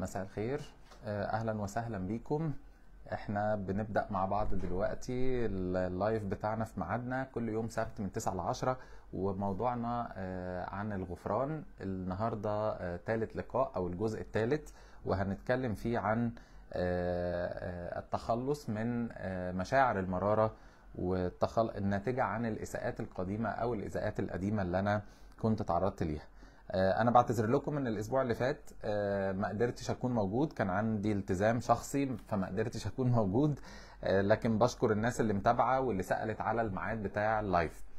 مساء الخير آه، اهلا وسهلا بيكم احنا بنبدا مع بعض دلوقتي اللايف بتاعنا في ميعادنا كل يوم سبت من 9 ل 10 وموضوعنا آه، عن الغفران النهارده ثالث آه، لقاء او الجزء الثالث وهنتكلم فيه عن التخلص من مشاعر المراره الناتجه عن الاساءات القديمه او الاساءات القديمه اللي انا كنت تعرضت ليها آه، انا بعتذر لكم ان الاسبوع اللي فات آه، ما قدرتش اكون موجود كان عندي التزام شخصي فما قدرتش اكون موجود آه، لكن بشكر الناس اللي متابعه واللي سالت على الميعاد بتاع اللايف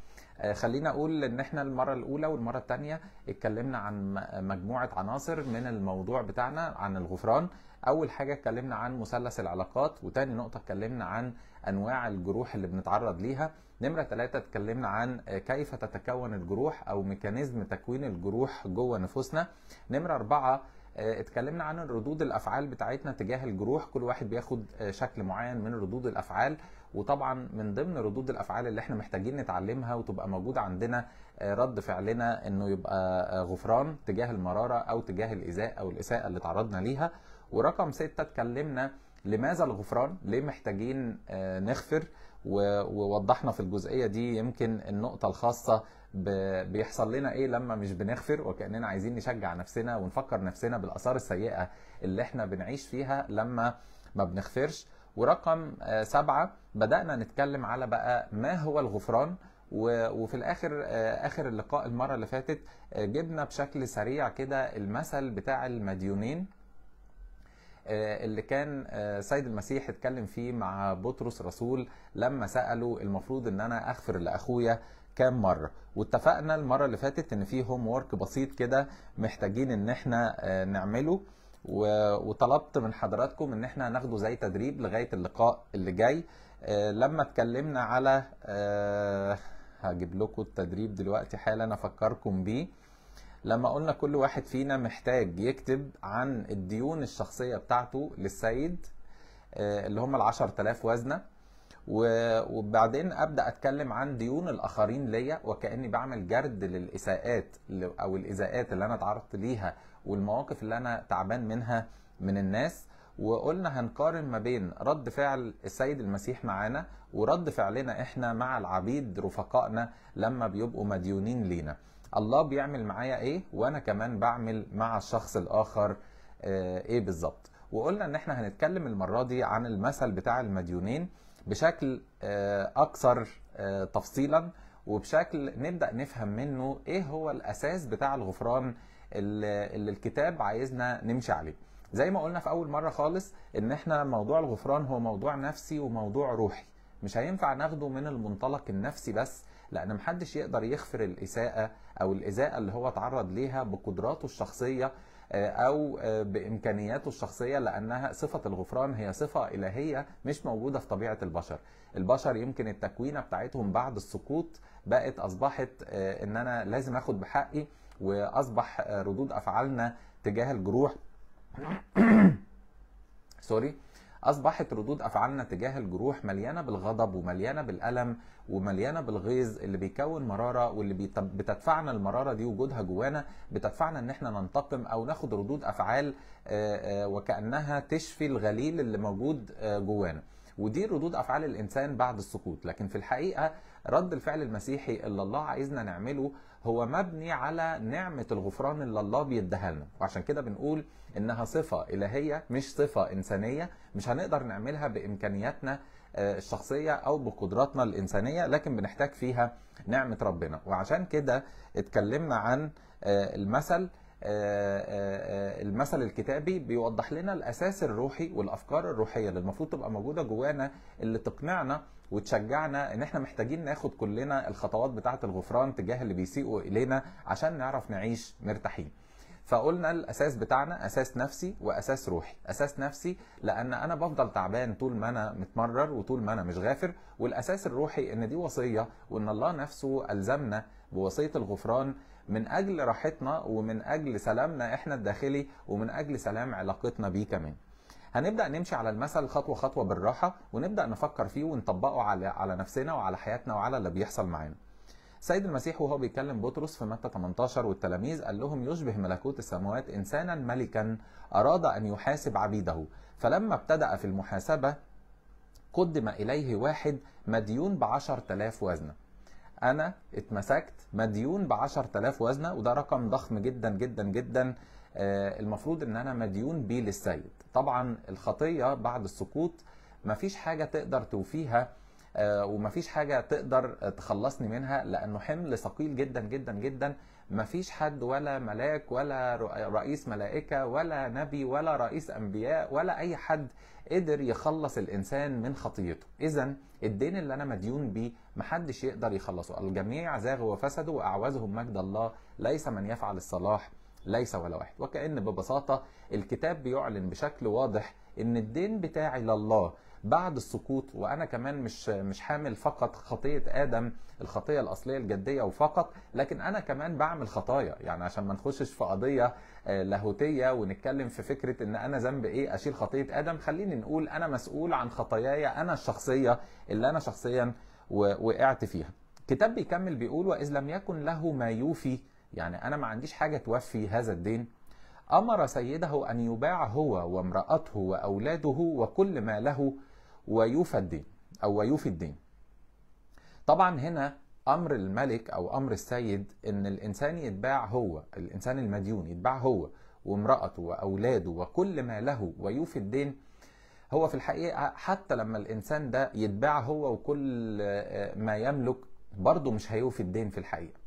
آه، خلينا اقول ان احنا المره الاولى والمره الثانيه اتكلمنا عن مجموعه عناصر من الموضوع بتاعنا عن الغفران اول حاجه اتكلمنا عن مثلث العلاقات وتاني نقطه اتكلمنا عن انواع الجروح اللي بنتعرض ليها نمره ثلاثة اتكلمنا عن آه، كيف تتكون الجروح او ميكانيزم تكوين الجروح جوه نفوسنا نمره أربعة آه، اتكلمنا عن ردود الافعال بتاعتنا تجاه الجروح كل واحد بياخد شكل معين من ردود الافعال وطبعا من ضمن ردود الافعال اللي احنا محتاجين نتعلمها وتبقى موجوده عندنا آه، رد فعلنا انه يبقى آه، غفران تجاه المراره او تجاه الايذاء او الاساءه اللي تعرضنا ليها ورقم ستة اتكلمنا لماذا الغفران ليه محتاجين آه، نغفر ووضحنا في الجزئيه دي يمكن النقطه الخاصه بيحصل لنا ايه لما مش بنغفر وكاننا عايزين نشجع نفسنا ونفكر نفسنا بالاثار السيئه اللي احنا بنعيش فيها لما ما بنغفرش ورقم آه، سبعة بدأنا نتكلم على بقى ما هو الغفران وفي الاخر آه، اخر اللقاء المره اللي فاتت آه، جبنا بشكل سريع كده المثل بتاع المديونين اللي كان سيد المسيح اتكلم فيه مع بطرس رسول لما ساله المفروض ان انا اغفر لاخويا كام مره واتفقنا المره اللي فاتت ان في هوم وورك بسيط كده محتاجين ان احنا نعمله وطلبت من حضراتكم ان احنا هناخده زي تدريب لغايه اللقاء اللي جاي آه، لما اتكلمنا على آه، هجيب لكم التدريب دلوقتي حالا افكركم بيه لما قلنا كل واحد فينا محتاج يكتب عن الديون الشخصيه بتاعته للسيد آه، اللي هم ال 10000 وزنه وبعدين ابدا اتكلم عن ديون الاخرين ليا وكاني بعمل جرد للاساءات او الاذاءات اللي انا اتعرضت ليها والمواقف اللي انا تعبان منها من الناس وقلنا هنقارن ما بين رد فعل السيد المسيح معانا ورد فعلنا احنا مع العبيد رفقائنا لما بيبقوا مديونين لينا الله بيعمل معايا ايه وانا كمان بعمل مع الشخص الاخر آه، ايه بالظبط وقلنا ان احنا هنتكلم المره دي عن المثل بتاع المديونين بشكل آه، اكثر آه، تفصيلا وبشكل نبدا نفهم منه ايه هو الاساس بتاع الغفران اللي الكتاب عايزنا نمشي عليه زي ما قلنا في اول مره خالص ان احنا موضوع الغفران هو موضوع نفسي وموضوع روحي مش هينفع ناخده من المنطلق النفسي بس لان محدش يقدر يغفر الاساءه او الازاءه اللي هو تعرض ليها بقدراته الشخصيه آه، او آه، بامكانياته الشخصيه لانها صفه الغفران هي صفه الهيه مش موجوده في طبيعه البشر البشر يمكن التكوينه بتاعتهم بعد السقوط بقت اصبحت آه، ان انا لازم اخد بحقي واصبح آه، ردود افعالنا تجاه الجروح سوري اصبحت ردود افعالنا تجاه الجروح مليانه بالغضب ومليانه بالالم ومليانه بالغيظ اللي بيكون مراره واللي بتدفعنا المراره دي وجودها جوانا بتدفعنا ان احنا ننتقم او ناخد ردود افعال آه، آه، وكانها تشفي الغليل اللي موجود جوانا ودي ردود افعال الانسان بعد السقوط لكن في الحقيقه رد الفعل المسيحي اللي الله عايزنا نعمله هو مبني على نعمه الغفران اللي الله بيديها لنا وعشان كده بنقول انها صفه الهيه مش صفه انسانيه مش هنقدر نعملها بامكانياتنا آه، الشخصيه او بقدراتنا الانسانيه لكن بنحتاج فيها نعمه ربنا وعشان كده اتكلمنا عن آه، المثل آه، المثل الكتابي بيوضح لنا الاساس الروحي والافكار الروحيه اللي المفروض تبقى موجوده جوانا اللي تقنعنا وتشجعنا ان احنا محتاجين ناخد كلنا الخطوات بتاعه الغفران تجاه اللي بيسيئوا الينا عشان نعرف نعيش مرتاحين فقلنا الاساس بتاعنا اساس نفسي واساس روحي اساس نفسي لان انا بفضل تعبان طول ما انا متمرر وطول ما انا مش غافر والاساس الروحي ان دي وصيه وان الله نفسه الزمنا بوصيه الغفران من اجل راحتنا ومن اجل سلامنا احنا الداخلي ومن اجل سلام علاقتنا بيه كمان هنبدا نمشي على المثل خطوه خطوه بالراحه ونبدا نفكر فيه ونطبقه على على نفسنا وعلى حياتنا وعلى اللي بيحصل معانا سيد المسيح وهو بيكلم بطرس في متى 18 والتلاميذ قال لهم يشبه ملكوت السماوات انسانا ملكا اراد ان يحاسب عبيده فلما ابتدا في المحاسبه قدم اليه واحد مديون ب 10000 وزنه انا اتمسكت مديون ب 10000 وزنه وده رقم ضخم جدا جدا جدا آه، المفروض ان انا مديون بيه للسيد طبعا الخطيه بعد السقوط مفيش حاجه تقدر توفيها آه، ومفيش حاجه تقدر تخلصني منها لانه حمل ثقيل جدا جدا جدا مفيش حد ولا ملاك ولا رئيس ملائكه ولا نبي ولا رئيس انبياء ولا اي حد قدر يخلص الانسان من خطيته اذا الدين اللي انا مديون بيه محدش يقدر يخلصه الجميع زاغوا وفسدوا واعوزهم مجد الله ليس من يفعل الصلاح ليس ولا واحد وكأن ببساطة الكتاب بيعلن بشكل واضح ان الدين بتاعي لله بعد السقوط وانا كمان مش مش حامل فقط خطيه ادم الخطيه الاصليه الجديه وفقط لكن انا كمان بعمل خطايا يعني عشان ما نخشش في قضيه آه، لاهوتيه ونتكلم في فكره ان انا ذنب ايه اشيل خطيه ادم خليني نقول انا مسؤول عن خطاياي انا الشخصيه اللي انا شخصيا وقعت فيها الكتاب بيكمل بيقول واذ لم يكن له ما يوفي يعني أنا ما عنديش حاجة توفي هذا الدين أمر سيده أن يباع هو وامرأته وأولاده وكل ما له ويوفى الدين أو ويوفي الدين طبعا هنا أمر الملك أو أمر السيد أن الإنسان يتباع هو الإنسان المديون يتباع هو وامرأته وأولاده وكل ما له ويوفي الدين هو في الحقيقة حتى لما الإنسان ده يتباع هو وكل ما يملك برضه مش هيوفي الدين في الحقيقة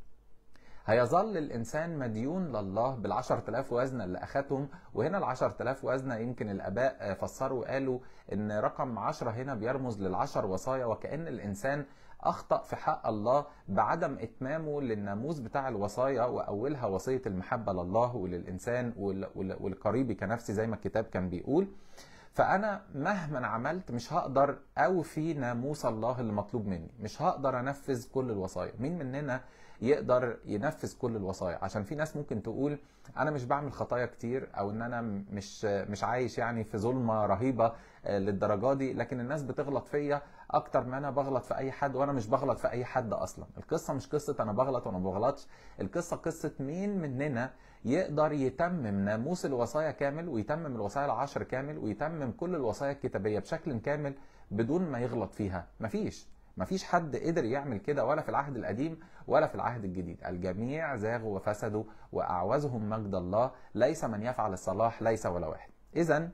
هيظل الانسان مديون لله بال 10000 وزنه اللي اخذهم وهنا ال 10000 وزنه يمكن الاباء فسروا وقالوا ان رقم 10 هنا بيرمز للعشر وصايا وكان الانسان اخطا في حق الله بعدم اتمامه للناموس بتاع الوصايا واولها وصيه المحبه لله وللانسان والقريب كنفسي زي ما الكتاب كان بيقول فانا مهما عملت مش هقدر اوفي ناموس الله اللي مطلوب مني مش هقدر انفذ كل الوصايا مين مننا يقدر ينفذ كل الوصايا عشان في ناس ممكن تقول انا مش بعمل خطايا كتير او ان انا مش مش عايش يعني في ظلمه رهيبه آه، للدرجه دي لكن الناس بتغلط فيا اكتر ما انا بغلط في اي حد وانا مش بغلط في اي حد اصلا القصه مش قصه انا بغلط وانا بغلطش القصه قصه مين مننا يقدر يتمم ناموس الوصايا كامل ويتمم الوصايا العشر كامل ويتمم كل الوصايا الكتابيه بشكل كامل بدون ما يغلط فيها مفيش مفيش حد قدر يعمل كده ولا في العهد القديم ولا في العهد الجديد الجميع زاغوا وفسدوا وأعوزهم مجد الله ليس من يفعل الصلاح ليس ولا واحد إذا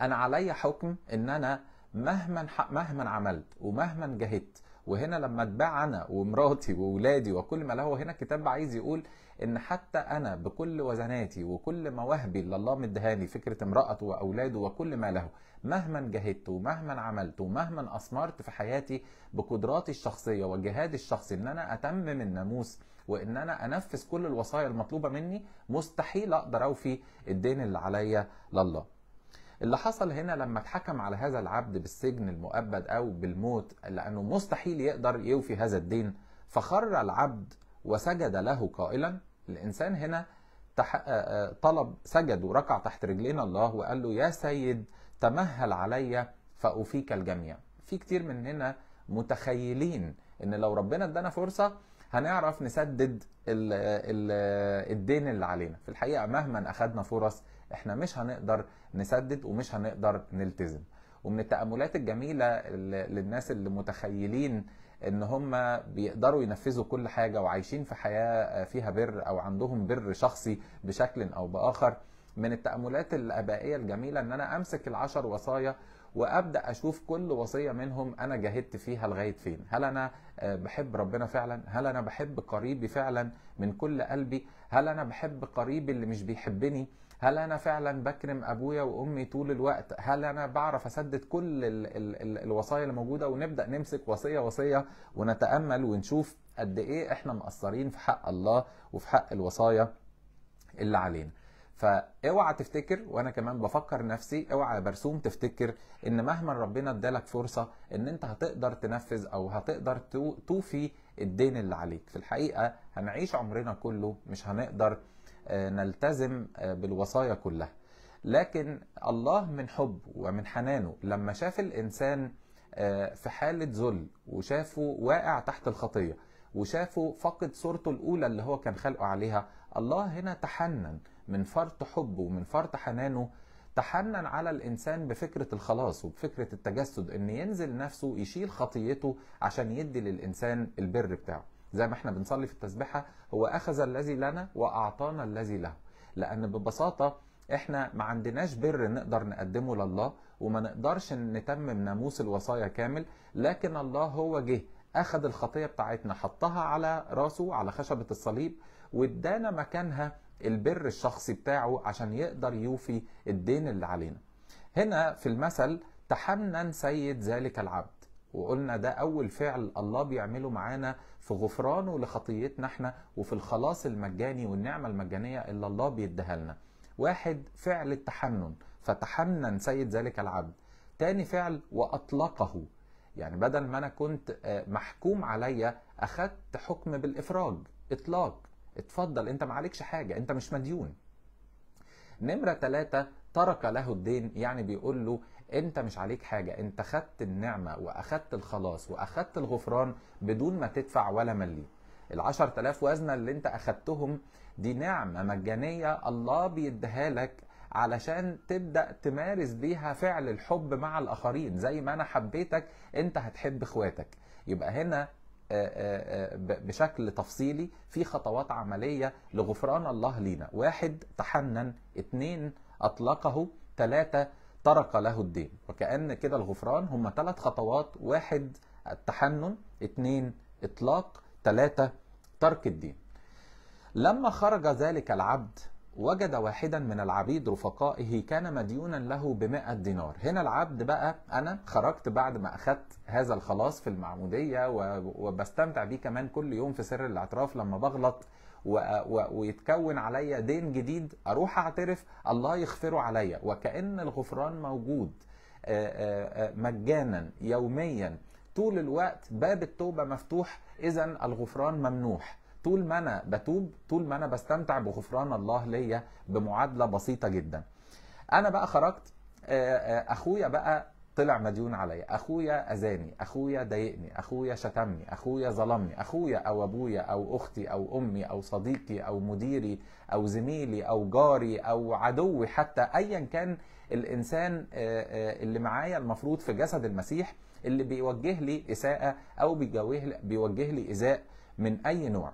أنا علي حكم إن أنا مهما مهما عملت ومهما جهدت وهنا لما اتباع انا ومراتي واولادي وكل ما له هنا الكتاب عايز يقول ان حتى انا بكل وزناتي وكل مواهبي اللي الله مدهاني فكره امراته واولاده وكل ما له مهما جهدت ومهما عملت ومهما اثمرت في حياتي بقدراتي الشخصيه وجهادي الشخصي ان انا اتمم الناموس وان انا انفذ كل الوصايا المطلوبه مني مستحيل اقدر اوفي الدين اللي عليا لله اللي حصل هنا لما اتحكم على هذا العبد بالسجن المؤبد او بالموت لانه مستحيل يقدر يوفي هذا الدين فخر العبد وسجد له قائلا الانسان هنا تحقق آه، آه، طلب سجد وركع تحت رجلين الله وقال له يا سيد تمهل علي فأفيك الجميع في كتير مننا متخيلين ان لو ربنا ادانا فرصه هنعرف نسدد الـ الـ الدين اللي علينا في الحقيقه مهما اخدنا فرص احنا مش هنقدر نسدد ومش هنقدر نلتزم ومن التاملات الجميله للناس اللي متخيلين ان هم بيقدروا ينفذوا كل حاجه وعايشين في حياه آه، فيها بر او عندهم بر شخصي بشكل او باخر من التاملات الابائيه الجميله ان انا امسك العشر وصايا وابدا اشوف كل وصيه منهم انا جاهدت فيها لغايه فين هل انا آه، بحب ربنا فعلا هل انا بحب قريبي فعلا من كل قلبي هل انا بحب قريبي اللي مش بيحبني هل انا فعلا بكرم ابويا وامي طول الوقت هل انا بعرف اسدد كل الـ الـ الـ الوصايا اللي موجوده ونبدا نمسك وصيه وصيه ونتامل ونشوف قد ايه احنا مقصرين في حق الله وفي حق الوصايا اللي علينا فاوعى تفتكر وانا كمان بفكر نفسي اوعى برسوم تفتكر ان مهما ربنا ادالك فرصه ان انت هتقدر تنفذ او هتقدر توفي الدين اللي عليك في الحقيقه هنعيش عمرنا كله مش هنقدر آه، نلتزم آه، بالوصايا كلها لكن الله من حبه ومن حنانه لما شاف الانسان آه، في حاله ذل وشافه واقع تحت الخطيه وشافه فقد صورته الاولى اللي هو كان خلقه عليها الله هنا تحنن من فرط حبه ومن فرط حنانه تحنن على الانسان بفكره الخلاص وبفكره التجسد ان ينزل نفسه يشيل خطيته عشان يدي للانسان البر بتاعه زي ما احنا بنصلي في التسبيحه هو اخذ الذي لنا واعطانا الذي له لان ببساطه احنا ما عندناش بر نقدر نقدمه لله وما نقدرش نتمم ناموس الوصايا كامل لكن الله هو جه اخذ الخطيه بتاعتنا حطها على راسه على خشبه الصليب وادانا مكانها البر الشخصي بتاعه عشان يقدر يوفي الدين اللي علينا هنا في المثل تحنن سيد ذلك العبد وقلنا ده أول فعل الله بيعمله معانا في غفرانه لخطيتنا احنا وفي الخلاص المجاني والنعمة المجانية اللي الله بيديها لنا واحد فعل التحنن فتحنن سيد ذلك العبد تاني فعل وأطلقه يعني بدل ما أنا كنت آه، محكوم عليا أخدت حكم بالإفراج إطلاق اتفضل أنت ما عليكش حاجة أنت مش مديون نمرة ثلاثة ترك له الدين يعني بيقول له انت مش عليك حاجه انت خدت النعمه واخدت الخلاص واخدت الغفران بدون ما تدفع ولا مليم العشر تلاف وزنة اللي انت اخدتهم دي نعمة مجانية الله بيديها لك علشان تبدأ تمارس بيها فعل الحب مع الآخرين زي ما أنا حبيتك أنت هتحب إخواتك يبقى هنا بشكل تفصيلي في خطوات عملية لغفران الله لينا واحد تحنن اتنين أطلقه تلاتة طرق له الدين وكأن كده الغفران هم ثلاث خطوات واحد التحنن اثنين اطلاق ثلاثة ترك الدين لما خرج ذلك العبد وجد واحدا من العبيد رفقائه كان مديونا له بمئة دينار هنا العبد بقى أنا خرجت بعد ما أخذت هذا الخلاص في المعمودية وبستمتع بيه كمان كل يوم في سر الاعتراف لما بغلط ويتكون عليا دين جديد اروح اعترف الله يغفره عليا وكأن الغفران موجود آه، آه، آه، مجانا يوميا طول الوقت باب التوبه مفتوح اذا الغفران ممنوح طول ما انا بتوب طول ما انا بستمتع بغفران الله ليا بمعادله بسيطه جدا انا بقى خرجت اخويا بقى طلع مديون عليا اخويا اذاني اخويا ضايقني اخويا شتمني اخويا ظلمني اخويا او ابويا او اختي او امي او صديقي او مديري او زميلي او جاري او عدوي حتى ايا كان الانسان آه، آه، اللي معايا المفروض في جسد المسيح اللي بيوجه لي اساءه او بيوجه لي ايذاء من اي نوع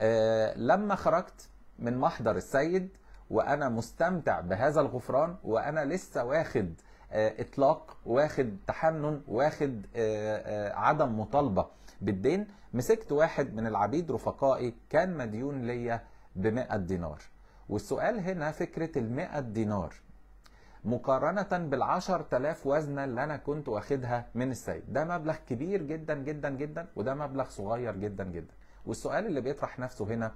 آه، لما خرجت من محضر السيد وانا مستمتع بهذا الغفران وانا لسه واخد آه، اطلاق واخد تحنن واخد آه، آه، عدم مطالبه بالدين مسكت واحد من العبيد رفقائي كان مديون ليا ب 100 دينار والسؤال هنا فكره ال 100 دينار مقارنة بال 10000 وزنة اللي أنا كنت واخدها من السيد، ده مبلغ كبير جدا جدا جدا وده مبلغ صغير جدا جدا، والسؤال اللي بيطرح نفسه هنا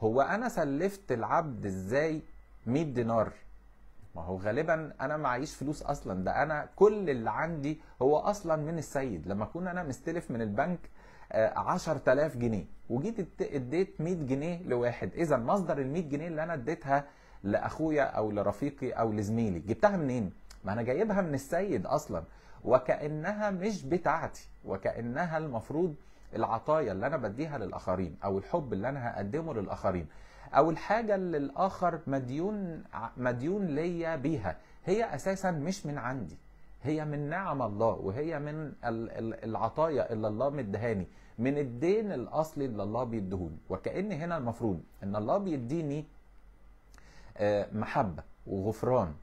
هو أنا سلفت العبد إزاي 100 دينار ما هو غالبا انا معيش فلوس اصلا ده انا كل اللي عندي هو اصلا من السيد لما اكون انا مستلف من البنك 10000 آه، جنيه وجيت اديت 100 جنيه لواحد اذا مصدر ال 100 جنيه اللي انا اديتها لاخويا او لرفيقي او لزميلي جبتها منين ما انا جايبها من السيد اصلا وكانها مش بتاعتي وكانها المفروض العطايا اللي انا بديها للاخرين او الحب اللي انا هقدمه للاخرين او الحاجه اللي الاخر مديون مديون ليا بيها هي اساسا مش من عندي هي من نعم الله وهي من العطايا اللي الله مدهاني من الدين الاصلي اللي الله بيديهوني وكأن هنا المفروض ان الله بيديني آه، محبه وغفران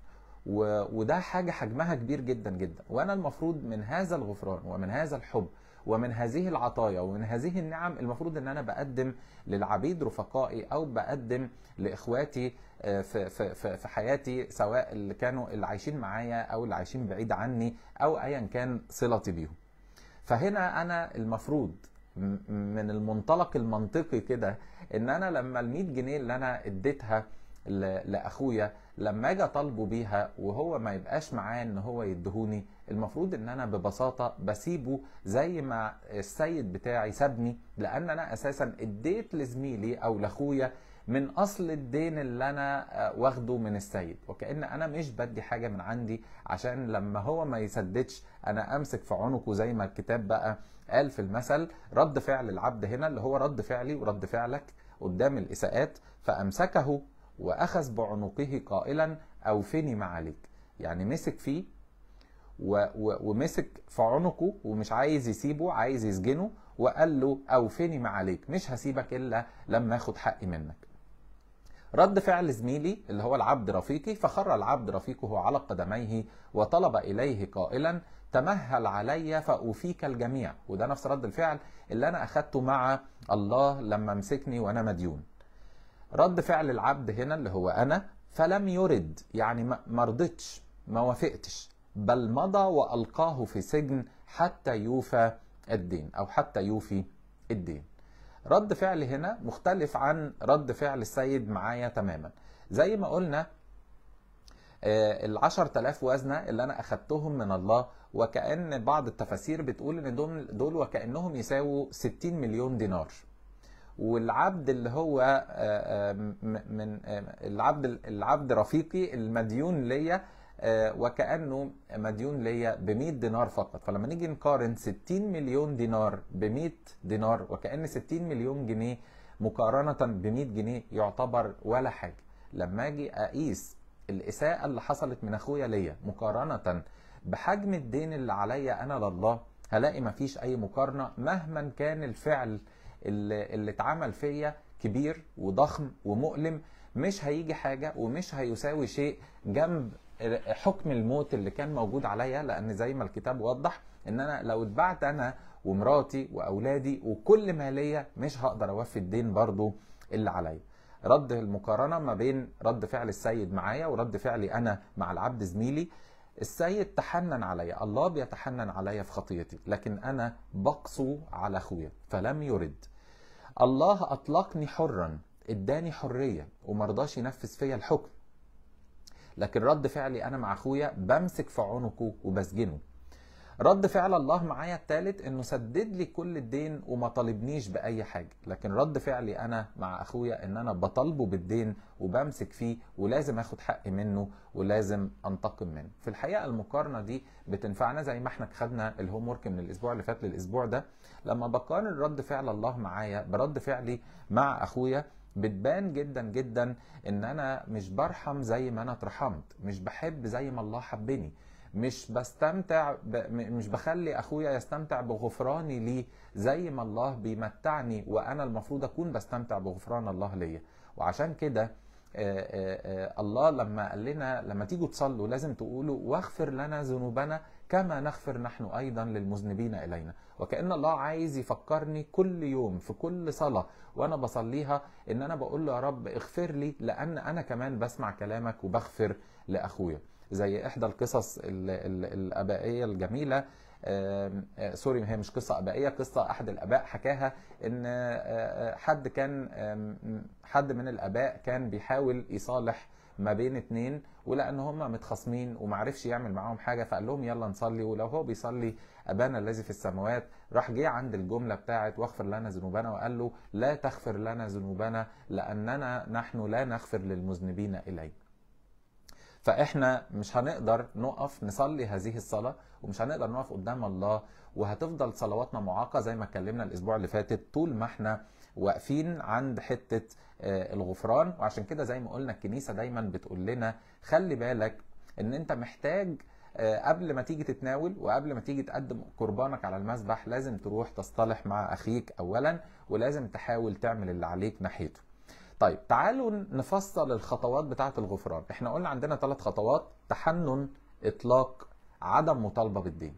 وده حاجه حجمها كبير جدا جدا وانا المفروض من هذا الغفران ومن هذا الحب ومن هذه العطايا ومن هذه النعم المفروض ان انا بقدم للعبيد رفقائي او بقدم لاخواتي آه، في, في, في حياتي سواء اللي كانوا اللي عايشين معايا او اللي عايشين بعيد عني او ايا كان صلتي بيهم فهنا انا المفروض من المنطلق المنطقي كده ان انا لما ال 100 جنيه اللي انا اديتها لاخويا لما اجي اطالبه بيها وهو ما يبقاش معاه ان هو يدهوني المفروض ان انا ببساطه بسيبه زي ما السيد بتاعي سابني لان انا اساسا اديت لزميلي او لاخويا من اصل الدين اللي انا آه، واخده من السيد وكان انا مش بدي حاجه من عندي عشان لما هو ما يسددش انا امسك في عنقه زي ما الكتاب بقى قال في المثل رد فعل العبد هنا اللي هو رد فعلي ورد فعلك قدام الاساءات فامسكه وأخذ بعنقه قائلا أوفني ما عليك يعني مسك فيه ومسك في عنقه ومش عايز يسيبه عايز يسجنه وقال له أوفني ما عليك مش هسيبك إلا لما أخد حقي منك رد فعل زميلي اللي هو العبد رفيقي فخر العبد رفيقه على قدميه وطلب إليه قائلا تمهل علي فأوفيك الجميع وده نفس رد الفعل اللي أنا أخدته مع الله لما مسكني وأنا مديون رد فعل العبد هنا اللي هو انا فلم يرد يعني ما رضتش ما وافقتش بل مضى والقاه في سجن حتى يوفى الدين او حتى يوفي الدين رد فعل هنا مختلف عن رد فعل السيد معايا تماما زي ما قلنا آه، العشر تلاف وزنة اللي أنا أخدتهم من الله وكأن بعض التفاسير بتقول إن دول, دول وكأنهم يساووا 60 مليون دينار والعبد اللي هو آه، آه، من آه، العبد العبد رفيقي المديون ليا وكانه مديون ليا ب 100 دينار فقط فلما نيجي نقارن 60 مليون دينار ب 100 دينار وكان 60 مليون جنيه مقارنه ب 100 جنيه يعتبر ولا حاجه لما اجي اقيس الاساءه اللي حصلت من اخويا ليا مقارنه بحجم الدين اللي عليا انا لله هلاقي مفيش اي مقارنه مهما كان الفعل اللي, اللي اتعمل فيا كبير وضخم ومؤلم مش هيجي حاجه ومش هيساوي شيء جنب حكم الموت اللي كان موجود عليا لان زي ما الكتاب وضح ان انا لو اتبعت انا ومراتي واولادي وكل ما ليا مش هقدر اوفي الدين برضو اللي عليا رد المقارنه ما بين رد فعل السيد معايا ورد فعلي انا مع العبد زميلي السيد تحنن عليا الله بيتحنن عليا في خطيتي لكن انا بقسو على اخويا فلم يرد الله اطلقني حرا اداني حريه ومرضاش ينفذ فيا الحكم لكن رد فعلي انا مع اخويا بمسك في عنقه وبسجنه رد فعل الله معايا الثالث انه سدد لي كل الدين وما طالبنيش باي حاجه لكن رد فعلي انا مع اخويا ان انا بطالبه بالدين وبمسك فيه ولازم اخد حقي منه ولازم انتقم منه في الحقيقه المقارنه دي بتنفعنا زي ما احنا خدنا الهوم ورك من الاسبوع اللي فات للاسبوع ده لما بقارن رد فعل الله معايا برد فعلي مع اخويا بتبان جدا جدا ان انا مش برحم زي ما انا اترحمت مش بحب زي ما الله حبني مش بستمتع ب... مش بخلي اخويا يستمتع بغفراني ليه زي ما الله بيمتعني وانا المفروض اكون بستمتع بغفران الله ليا وعشان كده آه، آه، آه، الله لما قال لنا لما تيجوا تصلوا لازم تقولوا واغفر لنا ذنوبنا كما نغفر نحن ايضا للمذنبين الينا وكان الله عايز يفكرني كل يوم في كل صلاه وانا بصليها ان انا بقول له يا رب اغفر لي لان انا كمان بسمع كلامك وبغفر لاخويا زي إحدى القصص الآبائية الجميلة آه، سوري هي مش قصة أبائية قصة أحد الآباء حكاها إن آه، آه، حد كان حد من الآباء كان بيحاول يصالح ما بين اتنين ولان هما متخاصمين ومعرفش يعمل معاهم حاجه فقال لهم يلا نصلي ولو هو بيصلي ابانا الذي في السماوات راح جه عند الجمله بتاعه واغفر لنا ذنوبنا وقال له لا تغفر لنا ذنوبنا لاننا نحن لا نغفر للمذنبين اليك فاحنا مش هنقدر نقف نصلي هذه الصلاه ومش هنقدر نقف قدام الله وهتفضل صلواتنا معاقه زي ما اتكلمنا الاسبوع اللي فاتت طول ما احنا واقفين عند حته آه، الغفران وعشان كده زي ما قلنا الكنيسه دايما بتقول لنا خلي بالك ان انت محتاج آه، قبل ما تيجي تتناول وقبل ما تيجي تقدم قربانك على المسبح لازم تروح تصطلح مع اخيك اولا ولازم تحاول تعمل اللي عليك ناحيته طيب تعالوا نفصل الخطوات بتاعه الغفران احنا قلنا عندنا ثلاث خطوات تحنن اطلاق عدم مطالبه بالدين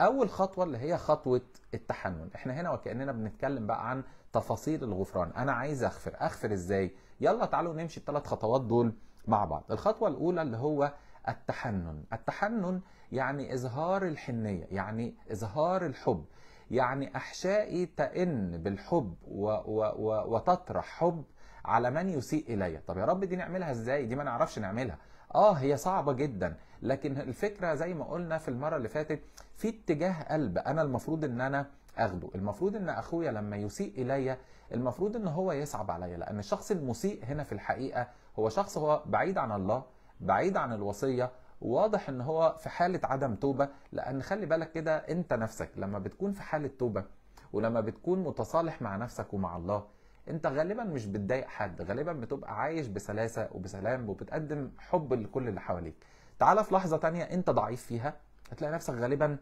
اول خطوه اللي هي خطوه التحنن احنا هنا وكاننا بنتكلم بقى عن تفاصيل الغفران انا عايز اغفر اغفر ازاي يلا تعالوا نمشي الثلاث خطوات دول مع بعض الخطوه الاولى اللي هو التحنن التحنن يعني اظهار الحنيه يعني اظهار الحب يعني احشائي تئن بالحب و و و وتطرح حب على من يسيء الي طب يا رب دي نعملها ازاي دي ما نعرفش نعملها اه هي صعبه جدا لكن الفكره زي ما قلنا في المره اللي فاتت في اتجاه قلب انا المفروض ان انا اخده المفروض ان اخويا لما يسيء الي المفروض ان هو يصعب عليا لان الشخص المسيء هنا في الحقيقه هو شخص هو بعيد عن الله بعيد عن الوصيه واضح ان هو في حاله عدم توبه لان خلي بالك كده انت نفسك لما بتكون في حاله توبه ولما بتكون متصالح مع نفسك ومع الله انت غالبا مش بتضايق حد غالبا بتبقى عايش بسلاسه وبسلام وبتقدم حب لكل اللي حواليك تعال في لحظه تانية انت ضعيف فيها هتلاقي نفسك غالبا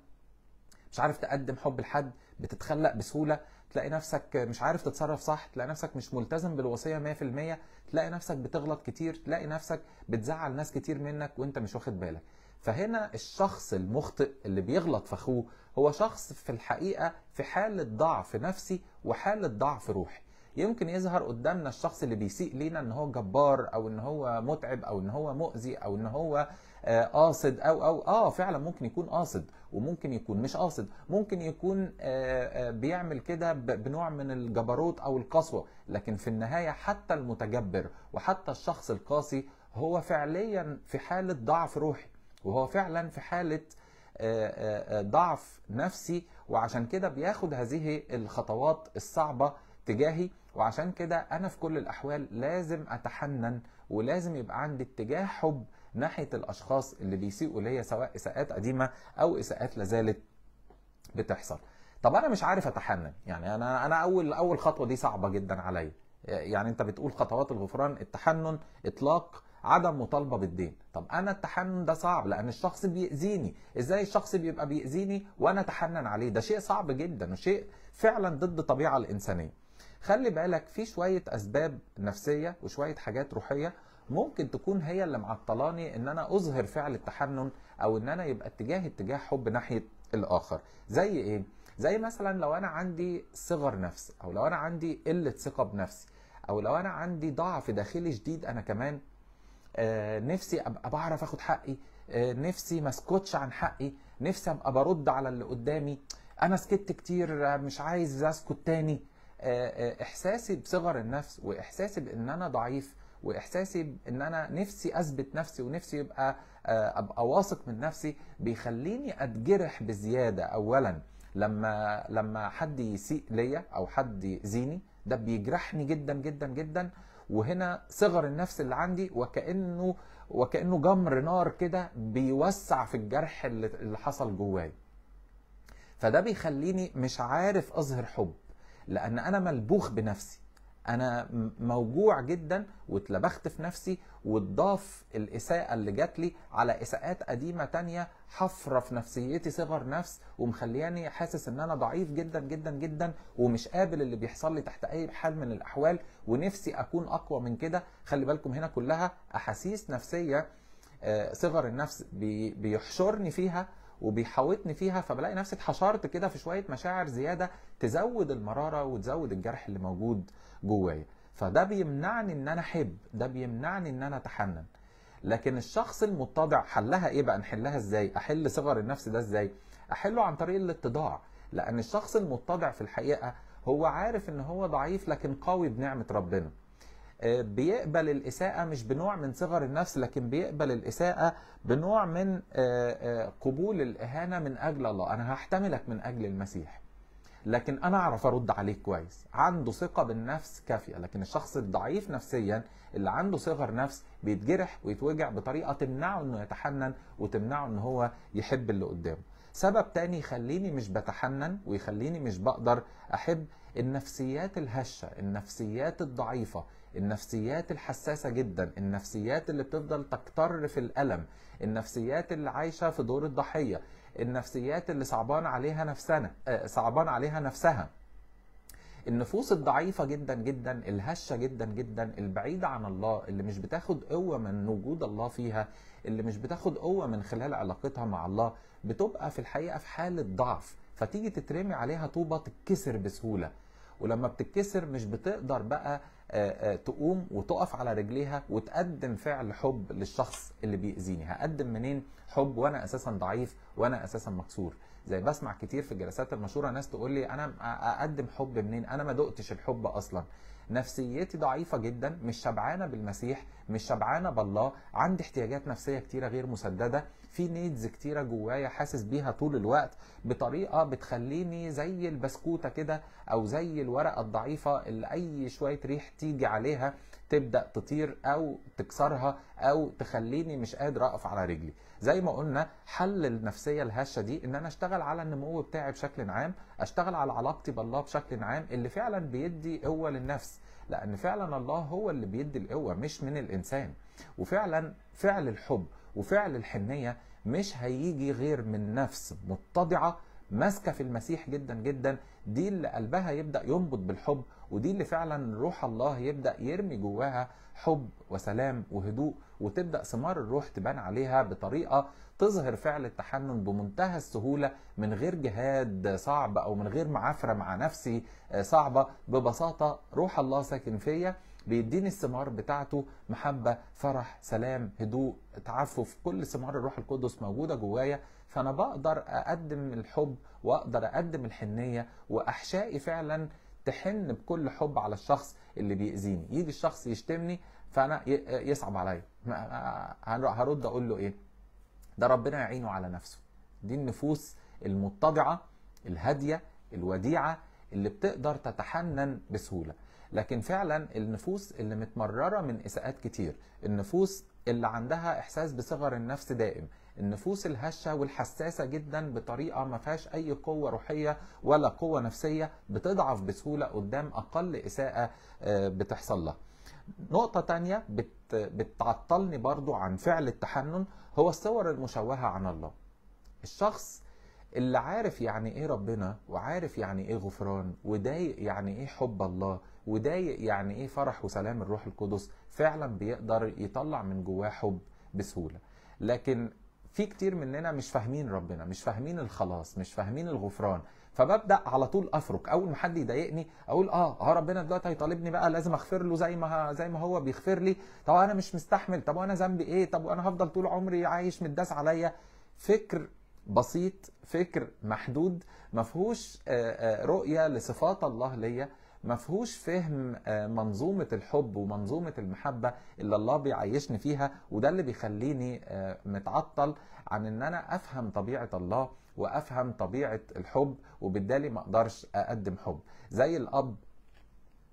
مش عارف تقدم حب لحد بتتخلق بسهوله تلاقي نفسك مش عارف تتصرف صح تلاقي نفسك مش ملتزم بالوصيه 100% تلاقي نفسك بتغلط كتير تلاقي نفسك بتزعل ناس كتير منك وانت مش واخد بالك فهنا الشخص المخطئ اللي بيغلط في اخوه هو شخص في الحقيقه في حاله ضعف نفسي وحاله ضعف روحي يمكن يظهر قدامنا الشخص اللي بيسيء لينا ان هو جبار او ان هو متعب او ان هو مؤذي او ان هو آه، قاصد او او اه فعلا ممكن يكون قاصد وممكن يكون مش قاصد ممكن يكون آه، آه، بيعمل كده بنوع من الجبروت او القسوه لكن في النهايه حتى المتجبر وحتى الشخص القاسي هو فعليا في حاله ضعف روحي وهو فعلا في حاله ضعف نفسي وعشان كده بياخد هذه الخطوات الصعبه تجاهي وعشان كده انا في كل الاحوال لازم اتحنن ولازم يبقى عندي اتجاه حب ناحيه الاشخاص اللي بيسيئوا ليا سواء اساءات قديمه او اساءات لازالت بتحصل طب انا مش عارف اتحنن يعني انا انا اول اول خطوه دي صعبه جدا عليا يعني انت بتقول خطوات الغفران التحنن اطلاق عدم مطالبه بالدين طب انا التحنن ده صعب لان الشخص بيأذيني ازاي الشخص بيبقى بيأذيني وانا اتحنن عليه ده شيء صعب جدا وشيء فعلا ضد الطبيعه الانسانيه خلي بالك في شويه اسباب نفسيه وشويه حاجات روحيه ممكن تكون هي اللي معطلاني ان انا اظهر فعل التحنن او ان انا يبقى اتجاهي اتجاه حب ناحيه الاخر زي ايه زي مثلا لو انا عندي صغر نفس او لو انا عندي قله ثقه بنفسي او لو انا عندي ضعف داخلي شديد انا كمان آه نفسي ابقى بعرف اخد حقي آه نفسي ما اسكتش عن حقي نفسي ابقى برد على اللي قدامي انا سكت كتير آه، مش عايز اسكت تاني آه، آه، احساسي بصغر النفس واحساسي بان انا ضعيف واحساسي بان انا نفسي اثبت نفسي ونفسي يبقى آه، ابقى واثق من نفسي بيخليني اتجرح بزياده اولا لما لما حد يسيء ليا او حد يأذيني ده بيجرحني جدا جدا جدا وهنا صغر النفس اللي عندي وكانه وكانه جمر نار كده بيوسع في الجرح اللي حصل جواي فده بيخليني مش عارف اظهر حب لان انا ملبوخ بنفسي انا موجوع جدا واتلبخت في نفسي واتضاف الاساءه اللي جات لي على اساءات قديمه تانية حفره في نفسيتي صغر نفس ومخلياني حاسس ان انا ضعيف جدا جدا جدا ومش قابل اللي بيحصل لي تحت اي حال من الاحوال ونفسي اكون اقوى من كده خلي بالكم هنا كلها احاسيس نفسيه آه، صغر النفس بيحشرني فيها وبيحوطني فيها فبلاقي نفسي اتحشرت كده في شويه مشاعر زياده تزود المراره وتزود الجرح اللي موجود جوايا فده بيمنعني ان انا احب ده بيمنعني ان انا اتحنن لكن الشخص المتضع حلها ايه بقى نحلها ازاي احل صغر النفس ده ازاي احله عن طريق الاتضاع لان الشخص المتضع في الحقيقه هو عارف ان هو ضعيف لكن قوي بنعمه ربنا آه، بيقبل الإساءة مش بنوع من صغر النفس لكن بيقبل الإساءة بنوع من آه، آه، قبول الإهانة من أجل الله أنا هحتملك من أجل المسيح لكن أنا أعرف أرد عليك كويس عنده ثقة بالنفس كافية لكن الشخص الضعيف نفسيا اللي عنده صغر نفس بيتجرح ويتوجع بطريقة تمنعه أنه يتحنن وتمنعه أنه هو يحب اللي قدامه سبب تاني يخليني مش بتحنن ويخليني مش بقدر أحب النفسيات الهشة النفسيات الضعيفة النفسيات الحساسة جدا النفسيات اللي بتفضل تكتر في الألم النفسيات اللي عايشة في دور الضحية النفسيات اللي صعبان عليها نفسنا آه، صعبان عليها نفسها النفوس الضعيفة جدا جدا الهشة جدا جدا البعيدة عن الله اللي مش بتاخد قوة من وجود الله فيها اللي مش بتاخد قوة من خلال علاقتها مع الله بتبقى في الحقيقة في حالة ضعف فتيجي تترمي عليها طوبة تتكسر بسهولة ولما بتتكسر مش بتقدر بقى آه، آه، تقوم وتقف على رجليها وتقدم فعل حب للشخص اللي بيأذيني هقدم منين حب وانا اساسا ضعيف وانا اساسا مكسور زي بسمع كتير في الجلسات المشهوره ناس تقول لي انا اقدم حب منين انا ما دقتش الحب اصلا نفسيتي ضعيفة جدا مش شبعانة بالمسيح مش شبعانة بالله عندي احتياجات نفسية كتيرة غير مسددة في نيدز كتيره جوايا حاسس بيها طول الوقت بطريقه بتخليني زي البسكوته كده او زي الورقه الضعيفه اللي اي شويه ريح تيجي عليها تبدا تطير او تكسرها او تخليني مش قادر اقف على رجلي زي ما قلنا حل النفسيه الهشه دي ان انا اشتغل على النمو بتاعي بشكل عام اشتغل على علاقتي بالله بشكل عام اللي فعلا بيدي قوه للنفس لان فعلا الله هو اللي بيدي القوه مش من الانسان وفعلا فعل الحب وفعل الحنية مش هيجي غير من نفس متضعة ماسكة في المسيح جدا جدا دي اللي قلبها يبدأ ينبض بالحب ودي اللي فعلا روح الله يبدأ يرمي جواها حب وسلام وهدوء وتبدأ ثمار الروح تبان عليها بطريقة تظهر فعل التحنن بمنتهى السهولة من غير جهاد صعب أو من غير معافرة مع نفسي آه، صعبة ببساطة روح الله ساكن فيا بيديني الثمار بتاعته محبه فرح سلام هدوء تعفف كل ثمار الروح القدس موجوده جوايا فانا بقدر اقدم الحب واقدر اقدم الحنيه واحشائي فعلا تحن بكل حب على الشخص اللي بيأذيني يجي الشخص يشتمني فانا يصعب عليا هرد اقول له ايه ده ربنا يعينه على نفسه دي النفوس المتضعه الهاديه الوديعه اللي بتقدر تتحنن بسهوله لكن فعلا النفوس اللي متمرره من اساءات كتير النفوس اللي عندها احساس بصغر النفس دائم النفوس الهشه والحساسه جدا بطريقه ما فيهاش اي قوه روحيه ولا قوه نفسيه بتضعف بسهوله قدام اقل اساءه آه، بتحصل لها نقطة تانية بت بتعطلني برضو عن فعل التحنن هو الصور المشوهة عن الله الشخص اللي عارف يعني ايه ربنا وعارف يعني ايه غفران ودايق يعني ايه حب الله وده يعني ايه فرح وسلام الروح القدس فعلا بيقدر يطلع من جواه حب بسهوله لكن في كتير مننا مش فاهمين ربنا مش فاهمين الخلاص مش فاهمين الغفران فببدا على طول افرك اول ما حد يضايقني اقول اه اه ربنا دلوقتي هيطالبني بقى لازم اغفر له زي ما زي ما هو بيغفر لي طب انا مش مستحمل طب وانا ذنبي ايه طب وانا هفضل طول عمري عايش متداس عليا فكر بسيط فكر محدود ما فيهوش آه، آه، رؤيه لصفات الله ليا ما فيهوش فهم آه، منظومه الحب ومنظومه المحبه اللي الله بيعيشني فيها وده اللي بيخليني آه، متعطل عن ان انا افهم طبيعه الله وافهم طبيعه الحب وبالتالي ما اقدرش اقدم حب زي الاب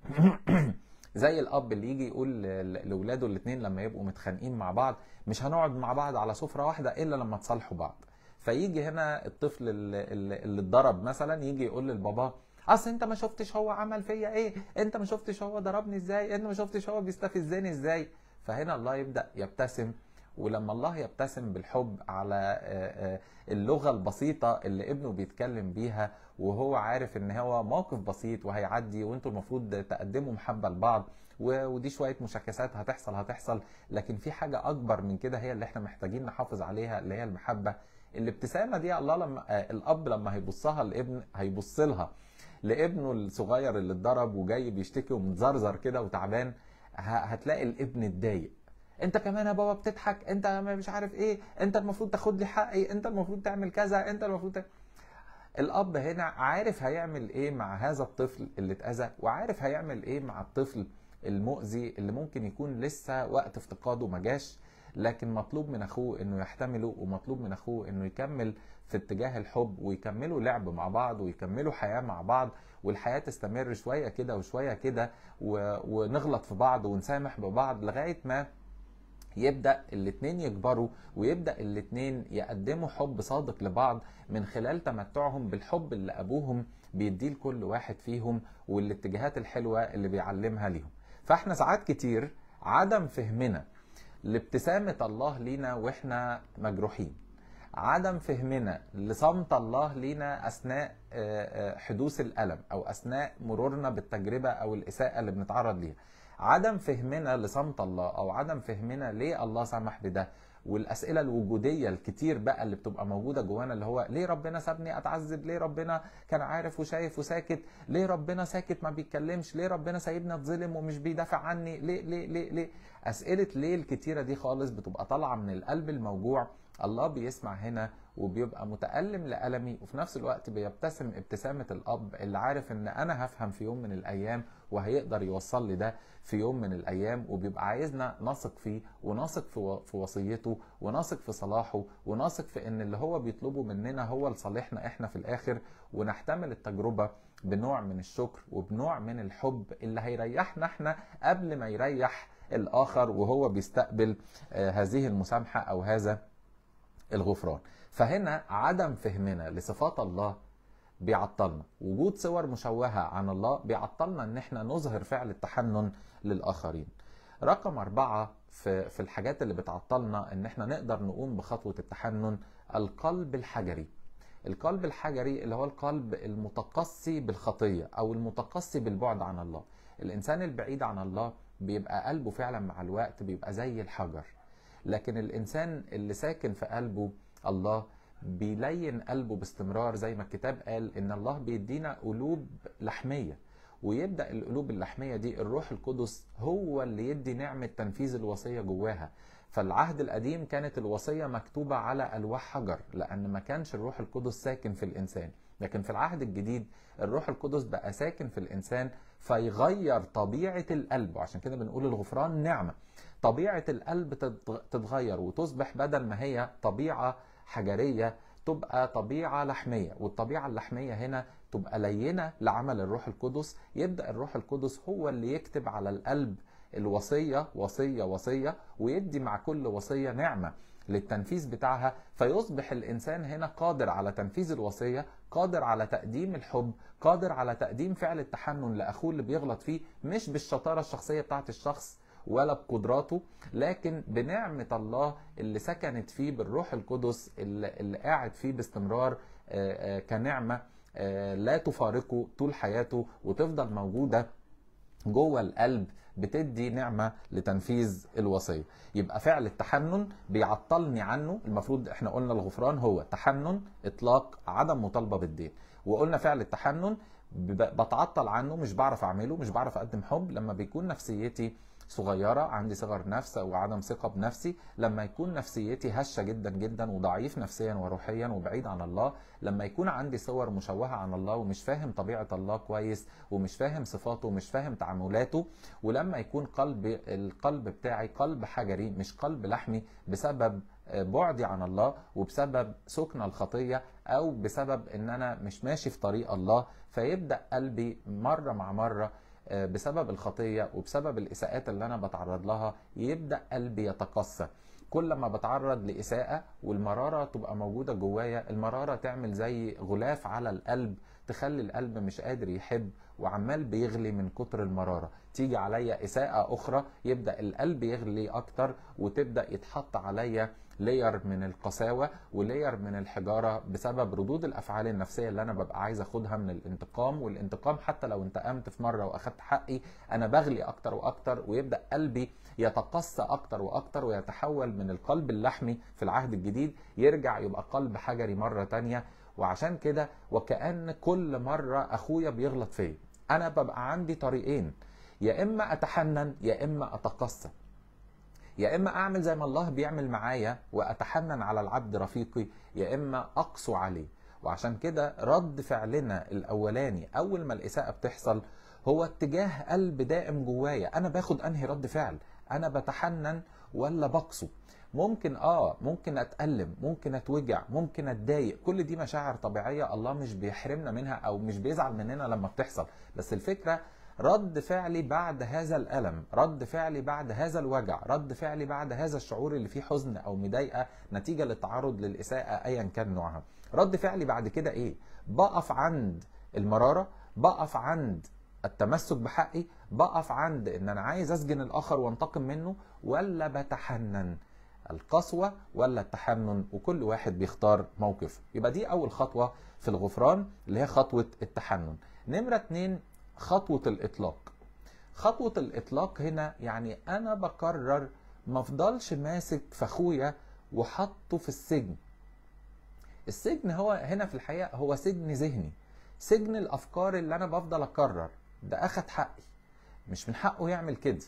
زي الاب اللي يجي يقول لاولاده الاثنين لما يبقوا متخانقين مع بعض مش هنقعد مع بعض على سفره واحده الا لما تصالحوا بعض فيجي هنا الطفل اللي اتضرب مثلا يجي يقول للباباه اصل انت ما شفتش هو عمل فيا ايه انت ما شفتش هو ضربني ازاي انت ما شفتش هو بيستفزني ازاي فهنا الله يبدا يبتسم ولما الله يبتسم بالحب على آه، آه، اللغه البسيطه اللي ابنه بيتكلم بيها وهو عارف ان هو موقف بسيط وهيعدي وانتوا المفروض تقدموا محبه لبعض ودي شويه مشاكسات هتحصل هتحصل لكن في حاجه اكبر من كده هي اللي احنا محتاجين نحافظ عليها اللي هي المحبه الابتسامه دي الله لما آه، الاب لما هيبصها لابن هيبص لها لابنه الصغير اللي اتضرب وجاي بيشتكي ومتزرزر كده وتعبان هتلاقي الابن اتضايق انت كمان يا بابا بتضحك انت مش عارف ايه انت المفروض تاخد لي حقي انت المفروض تعمل كذا انت المفروض تعمل... الاب هنا عارف هيعمل ايه مع هذا الطفل اللي اتاذى وعارف هيعمل ايه مع الطفل المؤذي اللي ممكن يكون لسه وقت افتقاده ما جاش لكن مطلوب من اخوه انه يحتمله ومطلوب من اخوه انه يكمل في اتجاه الحب ويكملوا لعب مع بعض ويكملوا حياه مع بعض والحياه تستمر شويه كده وشويه كده ونغلط في بعض ونسامح ببعض لغايه ما يبدا الاتنين يكبروا ويبدا الاتنين يقدموا حب صادق لبعض من خلال تمتعهم بالحب اللي ابوهم بيديه لكل واحد فيهم والاتجاهات الحلوه اللي بيعلمها ليهم فاحنا ساعات كتير عدم فهمنا لابتسامه الله لينا واحنا مجروحين عدم فهمنا لصمت الله لينا اثناء آه، آه، حدوث الالم او اثناء مرورنا بالتجربه او الاساءه اللي بنتعرض ليها عدم فهمنا لصمت الله او عدم فهمنا ليه الله سمح بده والاسئله الوجوديه الكتير بقى اللي بتبقى موجوده جوانا اللي هو ليه ربنا سابني اتعذب ليه ربنا كان عارف وشايف وساكت ليه ربنا ساكت ما بيتكلمش ليه ربنا سايبني اتظلم ومش بيدافع عني ليه ليه ليه ليه اسئله ليه الكتيره دي خالص بتبقى طالعه من القلب الموجوع الله بيسمع هنا وبيبقى متألم لألمي وفي نفس الوقت بيبتسم ابتسامة الأب اللي عارف إن أنا هفهم في يوم من الأيام وهيقدر يوصل لي ده في يوم من الأيام وبيبقى عايزنا نثق فيه ونثق في, وصيته ونثق في صلاحه ونثق في إن اللي هو بيطلبه مننا هو لصالحنا إحنا في الآخر ونحتمل التجربة بنوع من الشكر وبنوع من الحب اللي هيريحنا إحنا قبل ما يريح الآخر وهو بيستقبل آه، هذه المسامحة أو هذا الغفران فهنا عدم فهمنا لصفات الله بيعطلنا وجود صور مشوهة عن الله بيعطلنا ان احنا نظهر فعل التحنن للآخرين رقم أربعة في, الحاجات اللي بتعطلنا ان احنا نقدر نقوم بخطوة التحنن القلب الحجري القلب الحجري اللي هو القلب المتقصي بالخطية أو المتقصي بالبعد عن الله الإنسان البعيد عن الله بيبقى قلبه فعلا مع الوقت بيبقى زي الحجر لكن الانسان اللي ساكن في قلبه الله بيلين قلبه باستمرار زي ما الكتاب قال ان الله بيدينا قلوب لحميه ويبدا القلوب اللحميه دي الروح القدس هو اللي يدي نعمه تنفيذ الوصيه جواها فالعهد القديم كانت الوصيه مكتوبه على الواح حجر لان ما كانش الروح القدس ساكن في الانسان لكن في العهد الجديد الروح القدس بقى ساكن في الانسان فيغير طبيعه القلب وعشان كده بنقول الغفران نعمه طبيعه القلب تتغير وتصبح بدل ما هي طبيعه حجريه تبقى طبيعه لحميه والطبيعه اللحميه هنا تبقى لينه لعمل الروح القدس يبدا الروح القدس هو اللي يكتب على القلب الوصيه وصيه وصيه ويدي مع كل وصيه نعمه للتنفيذ بتاعها فيصبح الانسان هنا قادر على تنفيذ الوصيه قادر على تقديم الحب قادر على تقديم فعل التحنن لاخوه اللي بيغلط فيه مش بالشطاره الشخصيه بتاعت الشخص ولا بقدراته لكن بنعمه الله اللي سكنت فيه بالروح القدس اللي قاعد فيه باستمرار آه، آه، كنعمه آه، لا تفارقه طول حياته وتفضل موجوده جوه القلب بتدي نعمة لتنفيذ الوصية يبقى فعل التحنن بيعطلني عنه المفروض احنا قلنا الغفران هو تحنن اطلاق عدم مطالبة بالدين وقلنا فعل التحنن بتعطل عنه مش بعرف اعمله مش بعرف اقدم حب لما بيكون نفسيتي صغيرة عندي صغر نفس أو عدم ثقة بنفسي لما يكون نفسيتي هشة جدا جدا وضعيف نفسيا وروحيا وبعيد عن الله لما يكون عندي صور مشوهة عن الله ومش فاهم طبيعة الله كويس ومش فاهم صفاته ومش فاهم تعاملاته ولما يكون قلب القلب بتاعي قلب حجري مش قلب لحمي بسبب بعدي عن الله وبسبب سكن الخطية أو بسبب إن أنا مش ماشي في طريق الله فيبدأ قلبي مرة مع مرة آه، بسبب الخطيه وبسبب الاساءات اللي انا بتعرض لها يبدا قلبي يتقسى كل ما بتعرض لاساءه والمراره تبقى موجوده جوايا المراره تعمل زي غلاف على القلب تخلي القلب مش قادر يحب وعمال بيغلي من كتر المراره تيجي عليا اساءه اخرى يبدا القلب يغلي اكتر وتبدا يتحط عليا لاير من القساوه ولاير من الحجاره بسبب ردود الافعال النفسيه اللي انا ببقى عايز اخدها من الانتقام والانتقام حتى لو انتقمت في مره واخدت حقي انا بغلي اكتر واكتر ويبدا قلبي يتقصى اكتر واكتر ويتحول من القلب اللحمي في العهد الجديد يرجع يبقى قلب حجري مره تانية وعشان كده وكأن كل مرة أخويا بيغلط فيا أنا ببقى عندي طريقين يا إما أتحنن يا إما أتقصى يا اما اعمل زي ما الله بيعمل معايا واتحنن على العبد رفيقي يا اما اقسو عليه وعشان كده رد فعلنا الاولاني اول ما الاساءه بتحصل هو اتجاه قلب دائم جوايا انا باخد انهي رد فعل انا بتحنن ولا بقسو ممكن اه ممكن اتألم ممكن اتوجع ممكن اتضايق كل دي مشاعر طبيعية الله مش بيحرمنا منها او مش بيزعل مننا لما بتحصل بس الفكرة رد فعلي بعد هذا الألم رد فعلي بعد هذا الوجع رد فعلي بعد هذا الشعور اللي فيه حزن أو مضايقة نتيجة للتعرض للإساءة أيا كان نوعها رد فعلي بعد كده إيه بقف عند المرارة بقف عند التمسك بحقي بقف عند ان انا عايز اسجن الاخر وانتقم منه ولا بتحنن القسوة ولا التحنن وكل واحد بيختار موقف يبقى دي أول خطوة في الغفران اللي هي خطوة التحنن نمرة اتنين خطوة الإطلاق خطوة الإطلاق هنا يعني أنا بقرر ما افضلش ماسك في أخويا وحطه في السجن السجن هو هنا في الحقيقة هو سجن ذهني سجن الأفكار اللي أنا بفضل أكرر ده أخد حقي مش من حقه يعمل كده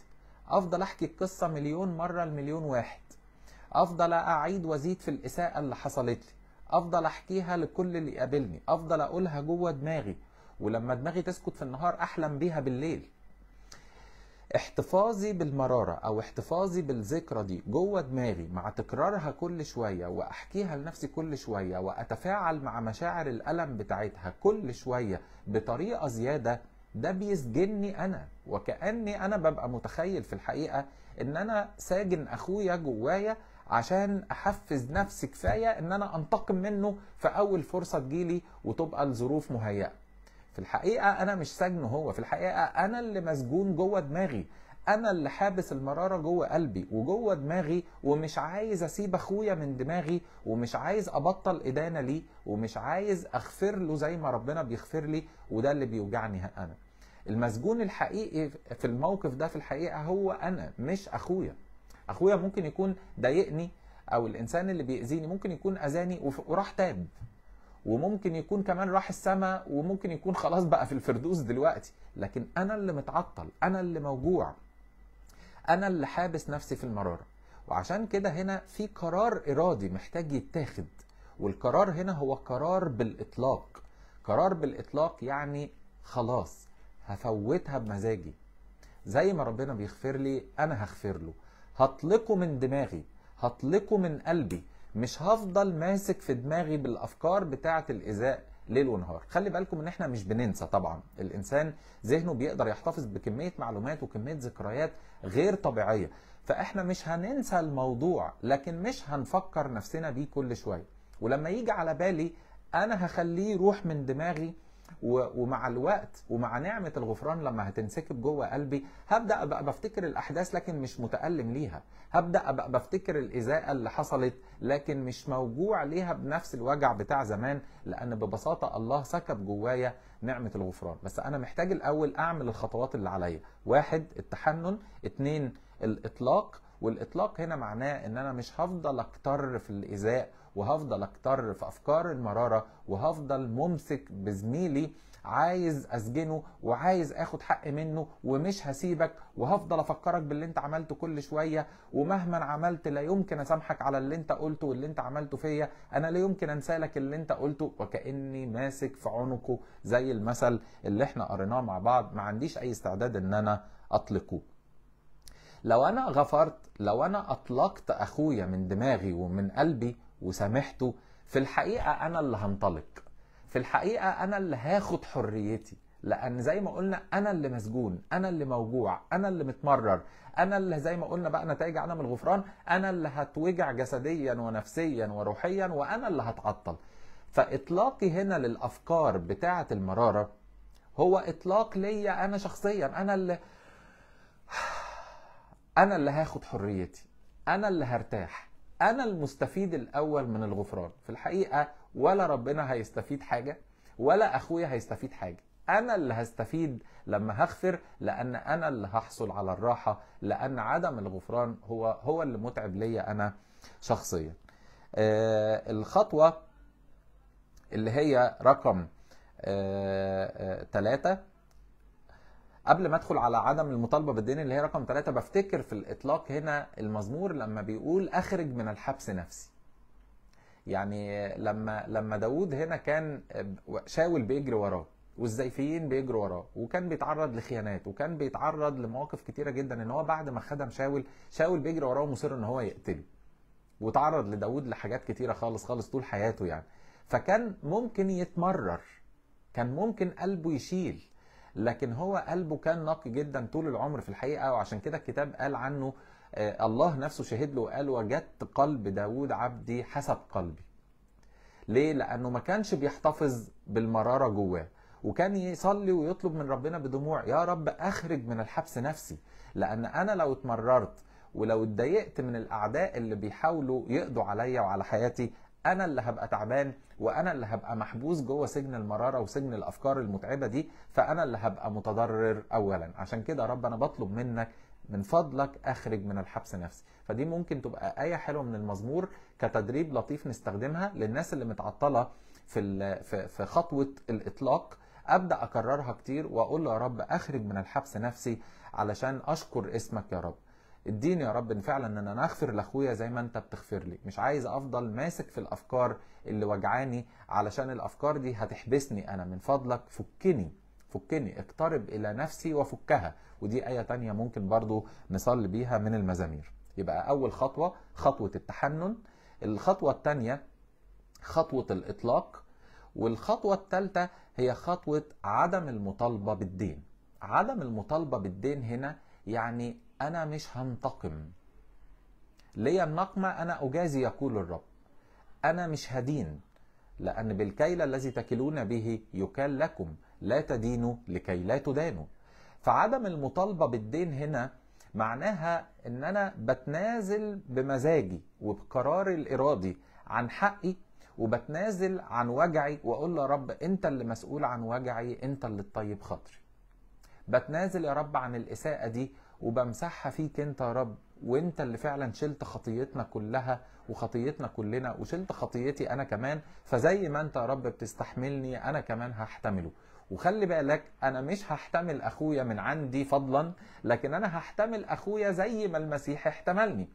أفضل أحكي القصة مليون مرة لمليون واحد أفضل أعيد وأزيد في الإساءة اللي حصلت لي أفضل أحكيها لكل اللي قابلني أفضل أقولها جوه دماغي ولما دماغي تسكت في النهار احلم بيها بالليل احتفاظي بالمرارة أو احتفاظي بالذكرى دي جوه دماغي مع تكرارها كل شوية وأحكيها لنفسي كل شوية وأتفاعل مع مشاعر الألم بتاعتها كل شوية بطريقة زيادة ده بيسجني أنا وكأني أنا ببقى متخيل في الحقيقة إن أنا ساجن أخويا جوايا عشان أحفز نفسي كفاية إن أنا أنتقم منه في أول فرصة تجيلي وتبقى الظروف مهيئة في الحقيقه انا مش سجنه هو في الحقيقه انا اللي مسجون جوه دماغي انا اللي حابس المراره جوه قلبي وجوه دماغي ومش عايز اسيب اخويا من دماغي ومش عايز ابطل ادانه ليه ومش عايز اغفر له زي ما ربنا بيغفر لي وده اللي بيوجعني انا المسجون الحقيقي في الموقف ده في الحقيقه هو انا مش اخويا اخويا ممكن يكون ضايقني او الانسان اللي بيأذيني ممكن يكون اذاني وراح تاب وممكن يكون كمان راح السماء وممكن يكون خلاص بقى في الفردوس دلوقتي لكن انا اللي متعطل انا اللي موجوع انا اللي حابس نفسي في المراره وعشان كده هنا في قرار ارادي محتاج يتاخد والقرار هنا هو قرار بالاطلاق قرار بالاطلاق يعني خلاص هفوتها بمزاجي زي ما ربنا بيغفر لي انا هغفر له هطلقه من دماغي هطلقه من قلبي مش هفضل ماسك في دماغي بالافكار بتاعه الايذاء ليل ونهار خلي بالكم ان احنا مش بننسى طبعا الانسان ذهنه بيقدر يحتفظ بكميه معلومات وكميه ذكريات غير طبيعيه فاحنا مش هننسى الموضوع لكن مش هنفكر نفسنا بيه كل شويه ولما يجي على بالي انا هخليه يروح من دماغي ومع الوقت ومع نعمه الغفران لما هتنسكب جوه قلبي هبدا ابقى بفتكر الاحداث لكن مش متالم ليها هبدا ابقى بفتكر الاذاءه اللي حصلت لكن مش موجوع ليها بنفس الوجع بتاع زمان لان ببساطه الله سكب جوايا نعمه الغفران بس انا محتاج الاول اعمل الخطوات اللي عليا واحد التحنن اتنين الاطلاق والاطلاق هنا معناه ان انا مش هفضل اكتر في الايذاء وهفضل اكتر في افكار المراره وهفضل ممسك بزميلي عايز اسجنه وعايز اخد حق منه ومش هسيبك وهفضل افكرك باللي انت عملته كل شويه ومهما عملت لا يمكن اسامحك على اللي انت قلته واللي انت عملته فيا انا لا يمكن انسالك اللي انت قلته وكاني ماسك في عنقه زي المثل اللي احنا قريناه مع بعض ما عنديش اي استعداد ان انا اطلقه لو انا غفرت لو انا اطلقت اخويا من دماغي ومن قلبي وسامحته في الحقيقه انا اللي هنطلق في الحقيقه انا اللي هاخد حريتي لان زي ما قلنا انا اللي مسجون انا اللي موجوع انا اللي متمرر انا اللي زي ما قلنا بقى نتائج عدم الغفران انا اللي هتوجع جسديا ونفسيا وروحيا وانا اللي هتعطل فاطلاقي هنا للافكار بتاعه المراره هو اطلاق ليا انا شخصيا انا اللي انا اللي هاخد حريتي انا اللي هرتاح انا المستفيد الاول من الغفران في الحقيقه ولا ربنا هيستفيد حاجه ولا اخويا هيستفيد حاجه انا اللي هستفيد لما هغفر لان انا اللي هحصل على الراحه لان عدم الغفران هو هو اللي متعب ليا انا شخصيا آه الخطوه اللي هي رقم ثلاثة آه, آه، قبل ما ادخل على عدم المطالبه بالدين اللي هي رقم ثلاثة بفتكر في الاطلاق هنا المزمور لما بيقول اخرج من الحبس نفسي يعني لما لما داوود هنا كان شاول بيجري وراه والزيفيين بيجروا وراه وكان بيتعرض لخيانات وكان بيتعرض لمواقف كتيره جدا ان هو بعد ما خدم شاول شاول بيجري وراه ومصر ان هو يقتله وتعرض لداود لحاجات كتيره خالص خالص طول حياته يعني فكان ممكن يتمرر كان ممكن قلبه يشيل لكن هو قلبه كان نقي جدا طول العمر في الحقيقه وعشان كده الكتاب قال عنه آه، الله نفسه شهد له وقال وجدت قلب داود عبدي حسب قلبي ليه لانه ما كانش بيحتفظ بالمراره جواه وكان يصلي ويطلب من ربنا بدموع يا رب اخرج من الحبس نفسي لان انا لو اتمررت ولو اتضايقت من الاعداء اللي بيحاولوا يقضوا عليا وعلى حياتي انا اللي هبقى تعبان وانا اللي هبقى محبوس جوه سجن المراره وسجن الافكار المتعبه دي فانا اللي هبقى متضرر اولا عشان كده يا رب انا بطلب منك من فضلك اخرج من الحبس نفسي فدي ممكن تبقى ايه حلوه من المزمور كتدريب لطيف نستخدمها للناس اللي متعطله في في خطوه الاطلاق ابدا اكررها كتير واقول له يا رب اخرج من الحبس نفسي علشان اشكر اسمك يا رب اديني يا رب ان فعلا ان انا اغفر لاخويا زي ما انت بتغفر لي مش عايز افضل ماسك في الافكار اللي وجعاني علشان الافكار دي هتحبسني انا من فضلك فكني فكني اقترب الى نفسي وفكها ودي ايه تانية ممكن برضو نصلي بيها من المزامير يبقى اول خطوه خطوه التحنن الخطوه الثانيه خطوه الاطلاق والخطوه الثالثه هي خطوه عدم المطالبه بالدين عدم المطالبه بالدين هنا يعني انا مش هنتقم ليا النقمه انا اجازي يقول الرب انا مش هدين لان بالكيل الذي تكلون به يكال لكم لا تدينوا لكي لا تدانوا فعدم المطالبه بالدين هنا معناها ان انا بتنازل بمزاجي وبقراري الارادي عن حقي وبتنازل عن وجعي واقول يا رب انت اللي مسؤول عن وجعي انت اللي تطيب خاطري بتنازل يا رب عن الاساءه دي وبمسحها فيك انت يا رب وانت اللي فعلا شلت خطيتنا كلها وخطيتنا كلنا وشلت خطيتي انا كمان فزي ما انت يا رب بتستحملني انا كمان هحتمله وخلي بالك انا مش هحتمل اخويا من عندي فضلا لكن انا هحتمل اخويا زي ما المسيح احتملني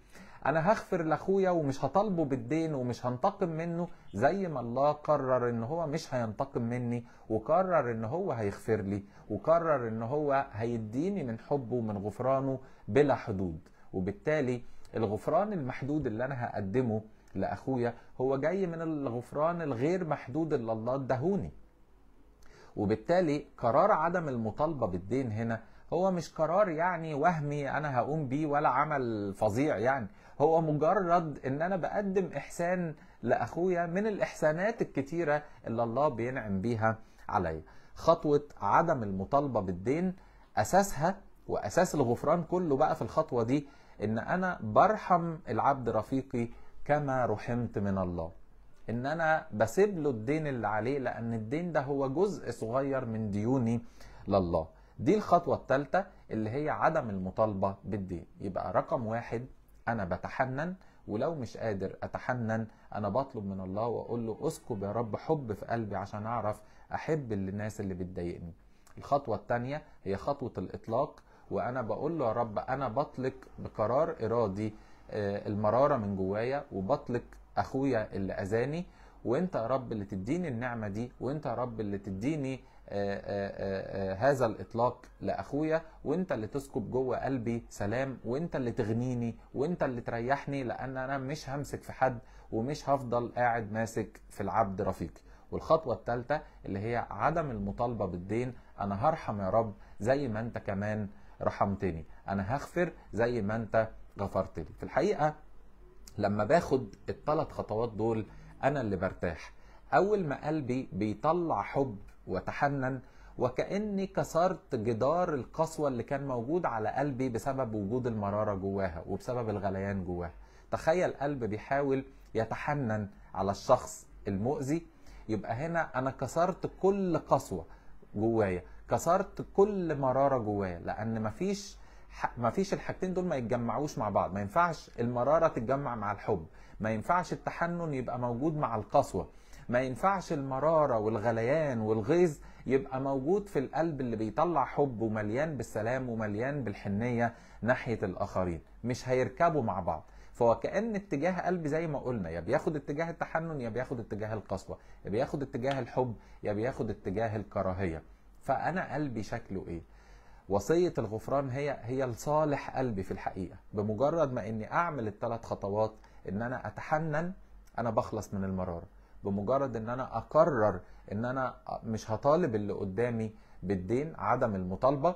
انا هغفر لاخويا ومش هطالبه بالدين ومش هنتقم منه زي ما الله قرر ان هو مش هينتقم مني وقرر ان هو هيغفر لي وقرر ان هو هيديني من حبه ومن غفرانه بلا حدود وبالتالي الغفران المحدود اللي انا هقدمه لاخويا هو جاي من الغفران الغير محدود اللي الله اداهوني وبالتالي قرار عدم المطالبه بالدين هنا هو مش قرار يعني وهمي انا هقوم بيه ولا عمل فظيع يعني هو مجرد ان انا بقدم احسان لاخويا من الاحسانات الكتيره اللي الله بينعم بيها عليا خطوه عدم المطالبه بالدين اساسها واساس الغفران كله بقى في الخطوه دي ان انا برحم العبد رفيقي كما رحمت من الله ان انا بسيب له الدين اللي عليه لان الدين ده هو جزء صغير من ديوني لله دي الخطوه الثالثه اللي هي عدم المطالبه بالدين يبقى رقم واحد انا بتحنن ولو مش قادر اتحنن انا بطلب من الله واقول له اسكب يا رب حب في قلبي عشان اعرف احب الناس اللي بتضايقني الخطوه الثانيه هي خطوه الاطلاق وانا بقول له يا رب انا بطلق بقرار ارادي آه، المراره من جوايا وبطلق اخويا اللي اذاني وانت يا رب اللي تديني النعمه دي وانت يا رب اللي تديني هذا الاطلاق لاخويا وانت اللي تسكب جوه قلبي سلام وانت اللي تغنيني وانت اللي تريحني لان انا مش همسك في حد ومش هفضل قاعد ماسك في العبد رفيقي والخطوه الثالثه اللي هي عدم المطالبه بالدين انا هرحم يا رب زي ما انت كمان رحمتني انا هغفر زي ما انت غفرت لي في الحقيقه لما باخد الثلاث خطوات دول انا اللي برتاح اول ما قلبي بيطلع حب وتحنن وكاني كسرت جدار القسوه اللي كان موجود على قلبي بسبب وجود المراره جواها وبسبب الغليان جواها تخيل قلب بيحاول يتحنن على الشخص المؤذي يبقى هنا انا كسرت كل قسوه جوايا كسرت كل مراره جوايا لان مفيش ما فيش الحاجتين دول ما يتجمعوش مع بعض ما ينفعش المراره تتجمع مع الحب ما ينفعش التحنن يبقى موجود مع القسوه ما ينفعش المراره والغليان والغيظ يبقى موجود في القلب اللي بيطلع حب ومليان بالسلام ومليان بالحنيه ناحيه الاخرين مش هيركبوا مع بعض فهو كان اتجاه قلب زي ما قلنا يا بياخد اتجاه التحنن يا بياخد اتجاه القسوه يا بياخد اتجاه الحب يا بياخد اتجاه الكراهيه فانا قلبي شكله ايه وصية الغفران هي هي لصالح قلبي في الحقيقة بمجرد ما اني اعمل الثلاث خطوات ان انا اتحنن انا بخلص من المرارة بمجرد ان انا اقرر ان انا مش هطالب اللي قدامي بالدين عدم المطالبه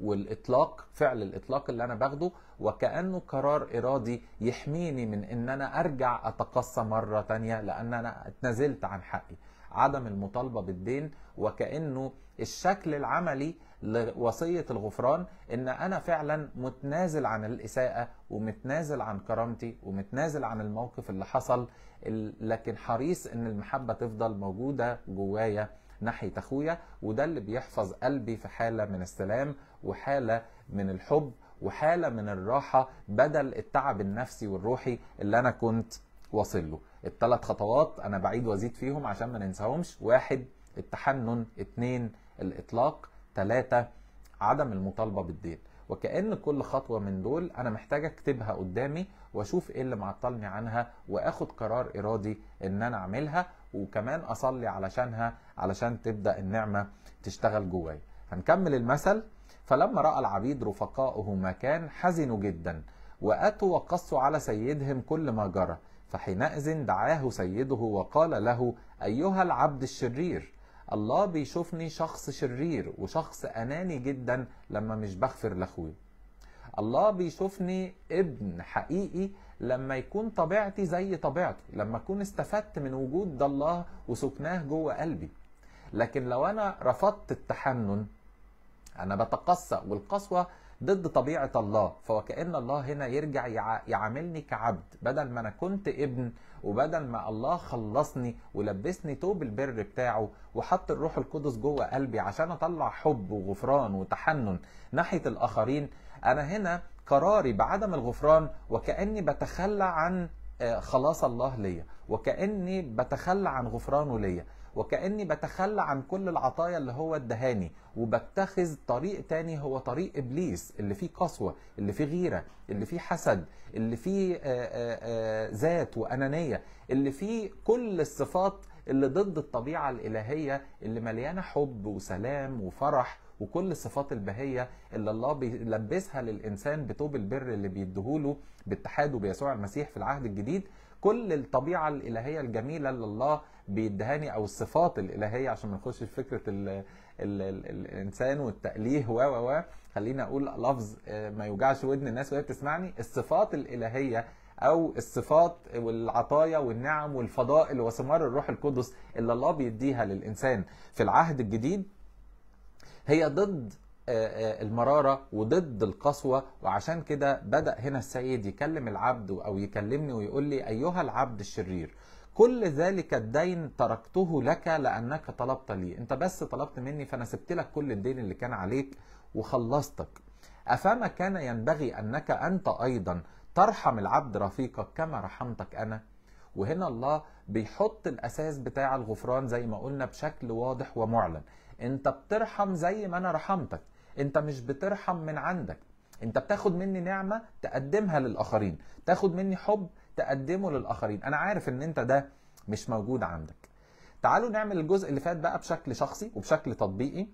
والاطلاق فعل الاطلاق اللي انا باخده وكانه قرار ارادي يحميني من ان انا ارجع اتقصى مره تانية لان انا اتنازلت عن حقي عدم المطالبه بالدين وكانه الشكل العملي لوصيه الغفران ان انا فعلا متنازل عن الاساءه ومتنازل عن كرامتي ومتنازل عن الموقف اللي حصل لكن حريص ان المحبه تفضل موجوده جوايا ناحيه اخويا وده اللي بيحفظ قلبي في حاله من السلام وحاله من الحب وحاله من الراحه بدل التعب النفسي والروحي اللي انا كنت واصل له الثلاث خطوات انا بعيد وازيد فيهم عشان ما ننساهمش واحد التحنن اتنين الاطلاق ثلاثة عدم المطالبة بالدين وكأن كل خطوة من دول أنا محتاج أكتبها قدامي وأشوف إيه اللي معطلني عنها وآخد قرار إرادي إن أنا أعملها وكمان أصلي علشانها علشان تبدأ النعمة تشتغل جوايا هنكمل المثل فلما رأى العبيد رفقاؤه ما كان حزنوا جدا وأتوا وقصوا على سيدهم كل ما جرى فحينئذ دعاه سيده وقال له أيها العبد الشرير الله بيشوفني شخص شرير وشخص اناني جدا لما مش بغفر لاخوي الله بيشوفني ابن حقيقي لما يكون طبيعتي زي طبيعته لما اكون استفدت من وجود ده الله وسكناه جوه قلبي لكن لو انا رفضت التحنن انا بتقصى والقسوه ضد طبيعه الله فوكان الله هنا يرجع يعاملني كعبد بدل ما انا كنت ابن وبدل ما الله خلصني ولبسني توب البر بتاعه وحط الروح القدس جوه قلبي عشان اطلع حب وغفران وتحنن ناحيه الاخرين انا هنا قراري بعدم الغفران وكاني بتخلى عن آه، خلاص الله ليا وكاني بتخلى عن غفرانه ليا وكأني بتخلى عن كل العطايا اللي هو الدهاني وبتخذ طريق تاني هو طريق إبليس اللي فيه قسوة اللي فيه غيرة اللي فيه حسد اللي فيه آه، آه، آه، ذات وأنانية اللي فيه كل الصفات اللي ضد الطبيعة الإلهية اللي مليانة حب وسلام وفرح وكل الصفات البهية اللي الله بيلبسها للإنسان بتوب البر اللي بيديهوله باتحاده بيسوع المسيح في العهد الجديد كل الطبيعة الإلهية الجميلة اللي الله بيدهاني او الصفات الالهيه عشان ما نخش في فكره الـ الـ الـ الانسان والتاليه و و خليني اقول لفظ آه، ما يوجعش ودن الناس وهي بتسمعني الصفات الالهيه او الصفات والعطايا والنعم والفضائل وثمار الروح القدس اللي الله بيديها للانسان في العهد الجديد هي ضد آه، آه، المرارة وضد القسوة وعشان كده بدأ هنا السيد يكلم العبد أو يكلمني ويقول لي أيها العبد الشرير كل ذلك الدين تركته لك لأنك طلبت لي أنت بس طلبت مني فأنا سبت لك كل الدين اللي كان عليك وخلصتك أفما كان ينبغي أنك أنت أيضا ترحم العبد رفيقك كما رحمتك أنا وهنا الله بيحط الأساس بتاع الغفران زي ما قلنا بشكل واضح ومعلن أنت بترحم زي ما أنا رحمتك أنت مش بترحم من عندك انت بتاخد مني نعمه تقدمها للاخرين تاخد مني حب تقدمه للاخرين انا عارف ان انت ده مش موجود عندك تعالوا نعمل الجزء اللي فات بقى بشكل شخصي وبشكل تطبيقي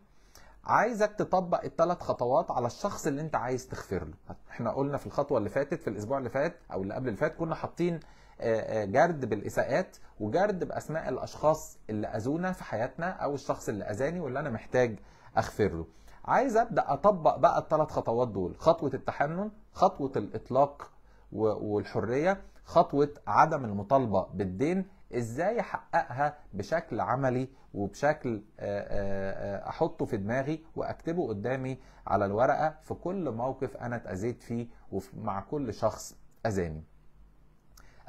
عايزك تطبق الثلاث خطوات على الشخص اللي انت عايز تغفر له احنا قلنا في الخطوه اللي فاتت في الاسبوع اللي فات او اللي قبل اللي فات كنا حاطين آه، آه، جرد بالاساءات وجرد باسماء الاشخاص اللي اذونا في حياتنا او الشخص اللي اذاني واللي انا محتاج اغفر له عايز ابدا اطبق بقى الثلاث خطوات دول خطوه التحنن خطوه الاطلاق والحريه خطوه عدم المطالبه بالدين ازاي احققها بشكل عملي وبشكل آه، آه، آه، احطه في دماغي واكتبه قدامي على الورقه في كل موقف انا اتاذيت فيه ومع كل شخص اذاني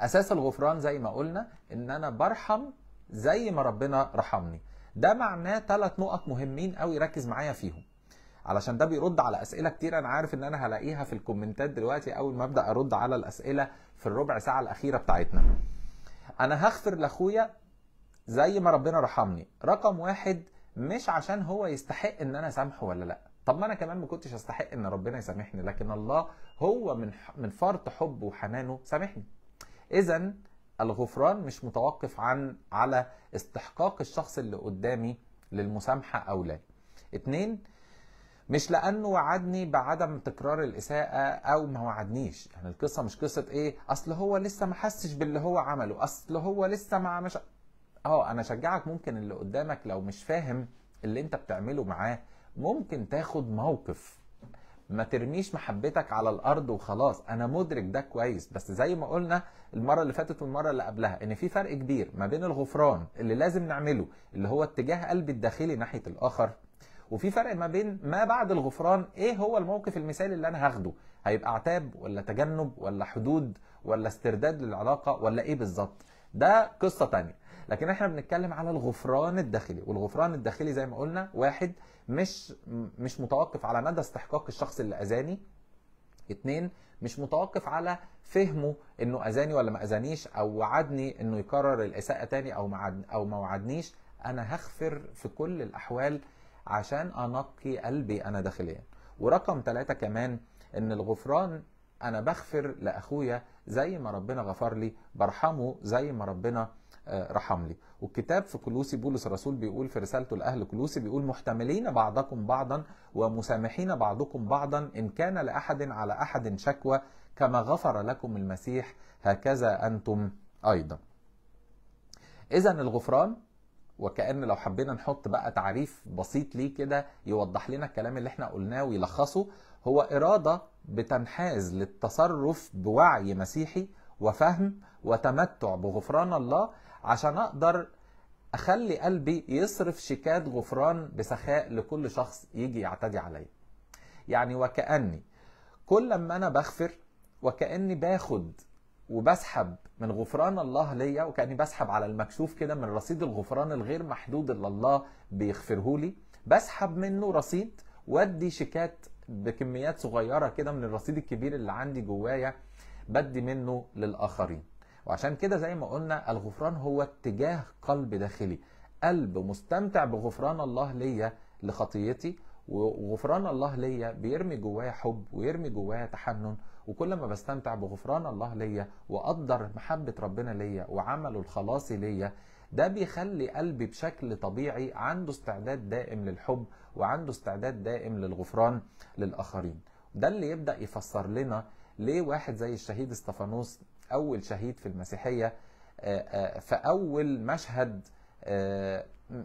اساس الغفران زي ما قلنا ان انا برحم زي ما ربنا رحمني ده معناه ثلاث نقط مهمين قوي ركز معايا فيهم علشان ده بيرد على اسئله كتير انا عارف ان انا هلاقيها في الكومنتات دلوقتي اول ما ابدا ارد على الاسئله في الربع ساعه الاخيره بتاعتنا انا هغفر لاخويا زي ما ربنا رحمني رقم واحد مش عشان هو يستحق ان انا اسامحه ولا لا طب ما انا كمان ما كنتش استحق ان ربنا يسامحني لكن الله هو من من فرط حبه وحنانه سامحني اذا الغفران مش متوقف عن على استحقاق الشخص اللي قدامي للمسامحه او لا اتنين مش لانه وعدني بعدم تكرار الاساءه او ما وعدنيش يعني القصه مش قصه ايه اصل هو لسه ما حسش باللي هو عمله اصل هو لسه ما مش اه انا اشجعك ممكن اللي قدامك لو مش فاهم اللي انت بتعمله معاه ممكن تاخد موقف ما ترميش محبتك على الارض وخلاص انا مدرك ده كويس بس زي ما قلنا المره اللي فاتت والمره اللي قبلها ان في فرق كبير ما بين الغفران اللي لازم نعمله اللي هو اتجاه قلبي الداخلي ناحيه الاخر وفي فرق ما بين ما بعد الغفران ايه هو الموقف المثالي اللي انا هاخده هيبقى عتاب ولا تجنب ولا حدود ولا استرداد للعلاقه ولا ايه بالظبط ده قصه تانية لكن احنا بنتكلم على الغفران الداخلي والغفران الداخلي زي ما قلنا واحد مش مش متوقف على مدى استحقاق الشخص اللي اذاني اتنين مش متوقف على فهمه انه اذاني ولا ما اذانيش او وعدني انه يكرر الاساءه تاني او ما او ما وعدنيش انا هغفر في كل الاحوال عشان انقي قلبي انا داخليا ورقم ثلاثة كمان ان الغفران انا بغفر لاخويا زي ما ربنا غفر لي برحمه زي ما ربنا آه، رحم لي والكتاب في كلوسي بولس الرسول بيقول في رسالته لاهل كلوسي بيقول محتملين بعضكم بعضا ومسامحين بعضكم بعضا ان كان لاحد على احد شكوى كما غفر لكم المسيح هكذا انتم ايضا اذا الغفران وكأن لو حبينا نحط بقى تعريف بسيط ليه كده يوضح لنا الكلام اللي احنا قلناه ويلخصه هو إرادة بتنحاز للتصرف بوعي مسيحي وفهم وتمتع بغفران الله عشان أقدر أخلي قلبي يصرف شيكات غفران بسخاء لكل شخص يجي يعتدي عليا يعني وكأني كل لما أنا بغفر وكأني باخد وبسحب من غفران الله ليا وكاني بسحب على المكشوف كده من رصيد الغفران الغير محدود اللي الله بيغفره لي بسحب منه رصيد وادي شيكات بكميات صغيره كده من الرصيد الكبير اللي عندي جوايا بدي منه للاخرين وعشان كده زي ما قلنا الغفران هو اتجاه قلب داخلي قلب مستمتع بغفران الله ليا لخطيتي وغفران الله ليا بيرمي جوايا حب ويرمي جوايا تحنن وكل ما بستمتع بغفران الله ليا واقدر محبه ربنا ليا وعمله الخلاصي ليا ده بيخلي قلبي بشكل طبيعي عنده استعداد دائم للحب وعنده استعداد دائم للغفران للاخرين ده اللي يبدا يفسر لنا ليه واحد زي الشهيد استفانوس اول شهيد في المسيحيه آه، آه، في اول مشهد آه،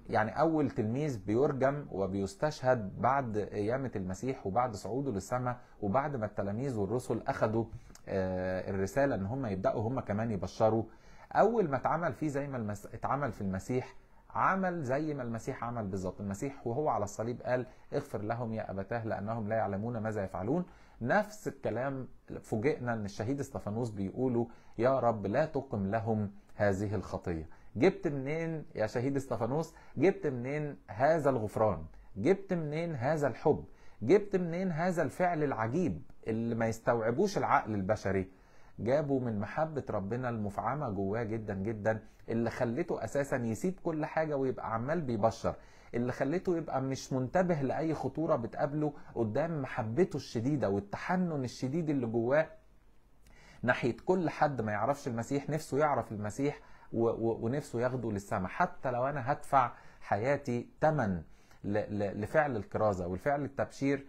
يعني أول تلميذ بيرجم وبيستشهد بعد قيامة المسيح وبعد صعوده للسماء وبعد ما التلاميذ والرسل اخذوا آه، الرسالة إن هم يبدأوا هم كمان يبشروا أول ما اتعمل فيه زي ما المس... اتعمل في المسيح عمل زي ما المسيح عمل بالظبط المسيح وهو على الصليب قال اغفر لهم يا أبتاه لأنهم لا يعلمون ماذا يفعلون نفس الكلام فوجئنا أن الشهيد استفانوس بيقولوا يا رب لا تقم لهم هذه الخطية جبت منين يا شهيد استفانوس جبت منين هذا الغفران جبت منين هذا الحب جبت منين هذا الفعل العجيب اللي ما يستوعبوش العقل البشري جابوا من محبة ربنا المفعمة جواه جدا جدا اللي خلته أساسا يسيب كل حاجة ويبقى عمال بيبشر اللي خلته يبقى مش منتبه لأي خطورة بتقابله قدام محبته الشديدة والتحنن الشديد اللي جواه ناحية كل حد ما يعرفش المسيح نفسه يعرف المسيح ونفسه ياخده للسماء حتى لو انا هدفع حياتي تمن لفعل الكرازه والفعل التبشير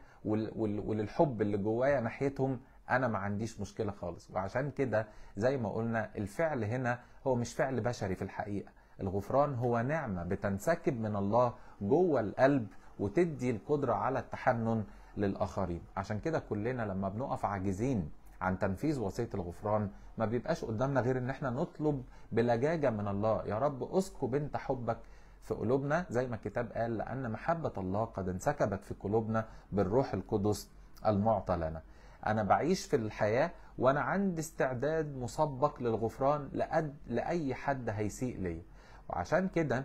وللحب اللي جوايا ناحيتهم انا ما عنديش مشكله خالص وعشان كده زي ما قلنا الفعل هنا هو مش فعل بشري في الحقيقه الغفران هو نعمه بتنسكب من الله جوه القلب وتدي القدره على التحنن للاخرين عشان كده كلنا لما بنقف عاجزين عن تنفيذ وصيه الغفران ما بيبقاش قدامنا غير ان احنا نطلب بلجاجه من الله يا رب اسكب بنت حبك في قلوبنا زي ما الكتاب قال لان محبه الله قد انسكبت في قلوبنا بالروح القدس المعطى لنا انا بعيش في الحياه وانا عندي استعداد مسبق للغفران لأد لاي حد هيسيء ليا وعشان كده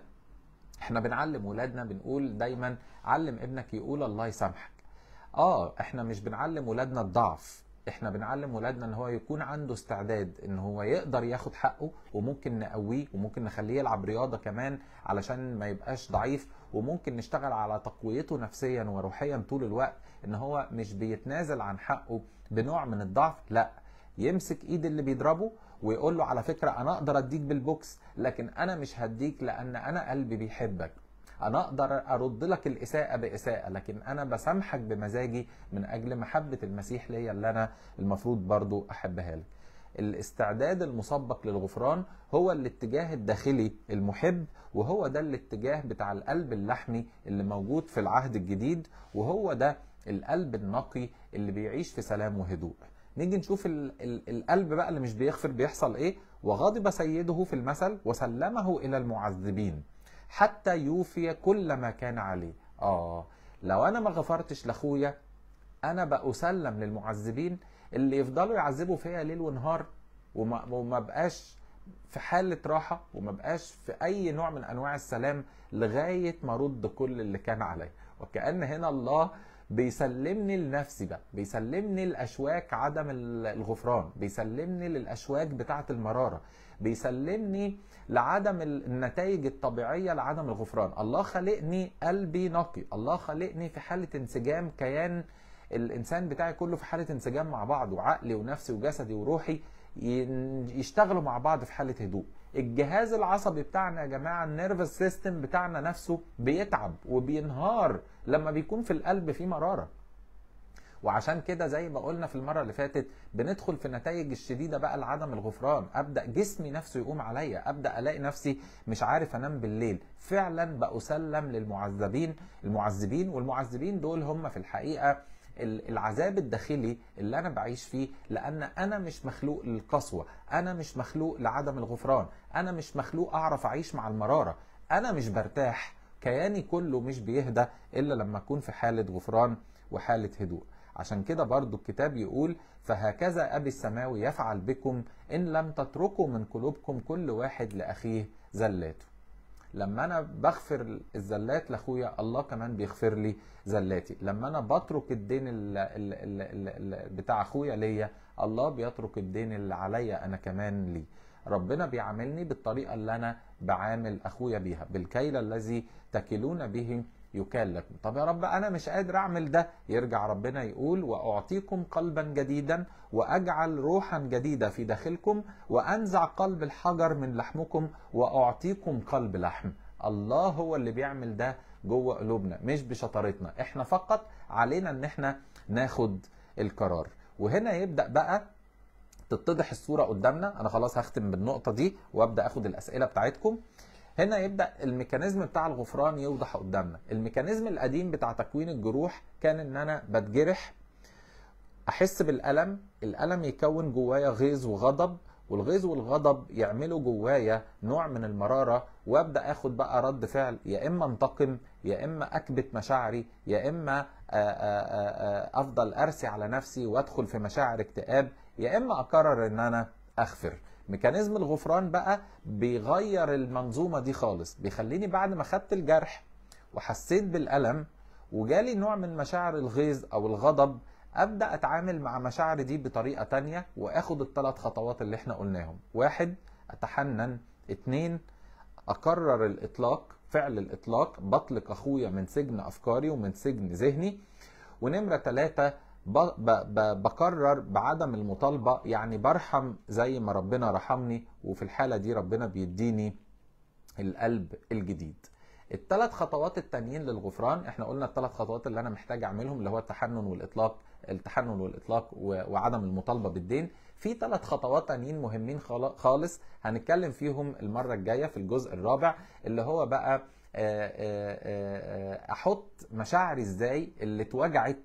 احنا بنعلم ولادنا بنقول دايما علم ابنك يقول الله يسامحك اه احنا مش بنعلم ولادنا الضعف احنا بنعلم ولادنا ان هو يكون عنده استعداد ان هو يقدر ياخد حقه وممكن نقويه وممكن نخليه يلعب رياضه كمان علشان ما يبقاش ضعيف وممكن نشتغل على تقويته نفسيا وروحيا طول الوقت ان هو مش بيتنازل عن حقه بنوع من الضعف لا يمسك ايد اللي بيضربه ويقول له على فكره انا اقدر اديك بالبوكس لكن انا مش هديك لان انا قلبي بيحبك انا اقدر ارد لك الاساءه باساءه لكن انا بسامحك بمزاجي من اجل محبه المسيح ليا اللي انا المفروض برضو احبها لك الاستعداد المسبق للغفران هو الاتجاه الداخلي المحب وهو ده الاتجاه بتاع القلب اللحمي اللي موجود في العهد الجديد وهو ده القلب النقي اللي بيعيش في سلام وهدوء نيجي نشوف الـ الـ القلب بقى اللي مش بيغفر بيحصل ايه وغضب سيده في المثل وسلمه الى المعذبين حتى يوفي كل ما كان عليه آه لو أنا ما غفرتش لأخويا أنا بأسلم للمعذبين اللي يفضلوا يعذبوا فيا ليل ونهار وما, وما بقاش في حالة راحة وما بقاش في أي نوع من أنواع السلام لغاية ما رد كل اللي كان عليا وكأن هنا الله بيسلمني لنفسي بقى بيسلمني لاشواك عدم الغفران بيسلمني للاشواك بتاعه المراره بيسلمني لعدم النتائج الطبيعيه لعدم الغفران الله خلقني قلبي نقي الله خلقني في حاله انسجام كيان الانسان بتاعي كله في حاله انسجام مع بعض وعقلي ونفسي وجسدي وروحي يشتغلوا مع بعض في حاله هدوء الجهاز العصبي بتاعنا يا جماعه النيرفس سيستم بتاعنا نفسه بيتعب وبينهار لما بيكون في القلب في مراره وعشان كده زي ما قلنا في المره اللي فاتت بندخل في نتائج الشديده بقى لعدم الغفران ابدا جسمي نفسه يقوم عليا ابدا الاقي نفسي مش عارف انام بالليل فعلا باسلم للمعذبين المعذبين والمعذبين دول هم في الحقيقه العذاب الداخلي اللي انا بعيش فيه لان انا مش مخلوق للقسوه انا مش مخلوق لعدم الغفران انا مش مخلوق اعرف اعيش مع المراره انا مش برتاح كياني كله مش بيهدى الا لما اكون في حاله غفران وحاله هدوء عشان كده برضو الكتاب يقول فهكذا أبي السماوي يفعل بكم إن لم تتركوا من قلوبكم كل واحد لأخيه زلاته لما انا بغفر الزلات لاخويا الله كمان بيغفر لي زلاتي لما انا بترك الدين الـ الـ الـ الـ الـ بتاع اخويا ليا الله بيترك الدين اللي عليا انا كمان ليه ربنا بيعاملني بالطريقه اللي انا بعامل اخويا بيها بالكيل الذي تكلون به يكلف طب يا رب انا مش قادر اعمل ده يرجع ربنا يقول واعطيكم قلبا جديدا واجعل روحا جديده في داخلكم وانزع قلب الحجر من لحمكم واعطيكم قلب لحم الله هو اللي بيعمل ده جوه قلوبنا مش بشطارتنا احنا فقط علينا ان احنا ناخد القرار وهنا يبدا بقى تتضح الصوره قدامنا انا خلاص هختم بالنقطه دي وابدا اخد الاسئله بتاعتكم هنا يبدا الميكانيزم بتاع الغفران يوضح قدامنا الميكانيزم القديم بتاع تكوين الجروح كان ان انا بتجرح احس بالالم الالم يكون جوايا غيظ وغضب والغيظ والغضب يعملوا جوايا نوع من المراره وابدا اخد بقى رد فعل يا اما انتقم يا اما اكبت مشاعري يا اما آه، آه، آه، افضل ارسي على نفسي وادخل في مشاعر اكتئاب يا اما اقرر ان انا اغفر ميكانيزم الغفران بقى بيغير المنظومه دي خالص بيخليني بعد ما خدت الجرح وحسيت بالالم وجالي نوع من مشاعر الغيظ او الغضب ابدا اتعامل مع مشاعري دي بطريقه تانية واخد الثلاث خطوات اللي احنا قلناهم واحد اتحنن اتنين أكرر الاطلاق فعل الاطلاق بطلق اخويا من سجن افكاري ومن سجن ذهني ونمرة ثلاثة بقرر بعدم المطالبه يعني برحم زي ما ربنا رحمني وفي الحاله دي ربنا بيديني القلب الجديد الثلاث خطوات التانيين للغفران احنا قلنا الثلاث خطوات اللي انا محتاج اعملهم اللي هو التحنن والاطلاق التحنن والاطلاق وعدم المطالبه بالدين في ثلاث خطوات تانيين مهمين خالص هنتكلم فيهم المره الجايه في الجزء الرابع اللي هو بقى آه، آه، آه، احط مشاعري ازاي اللي اتوجعت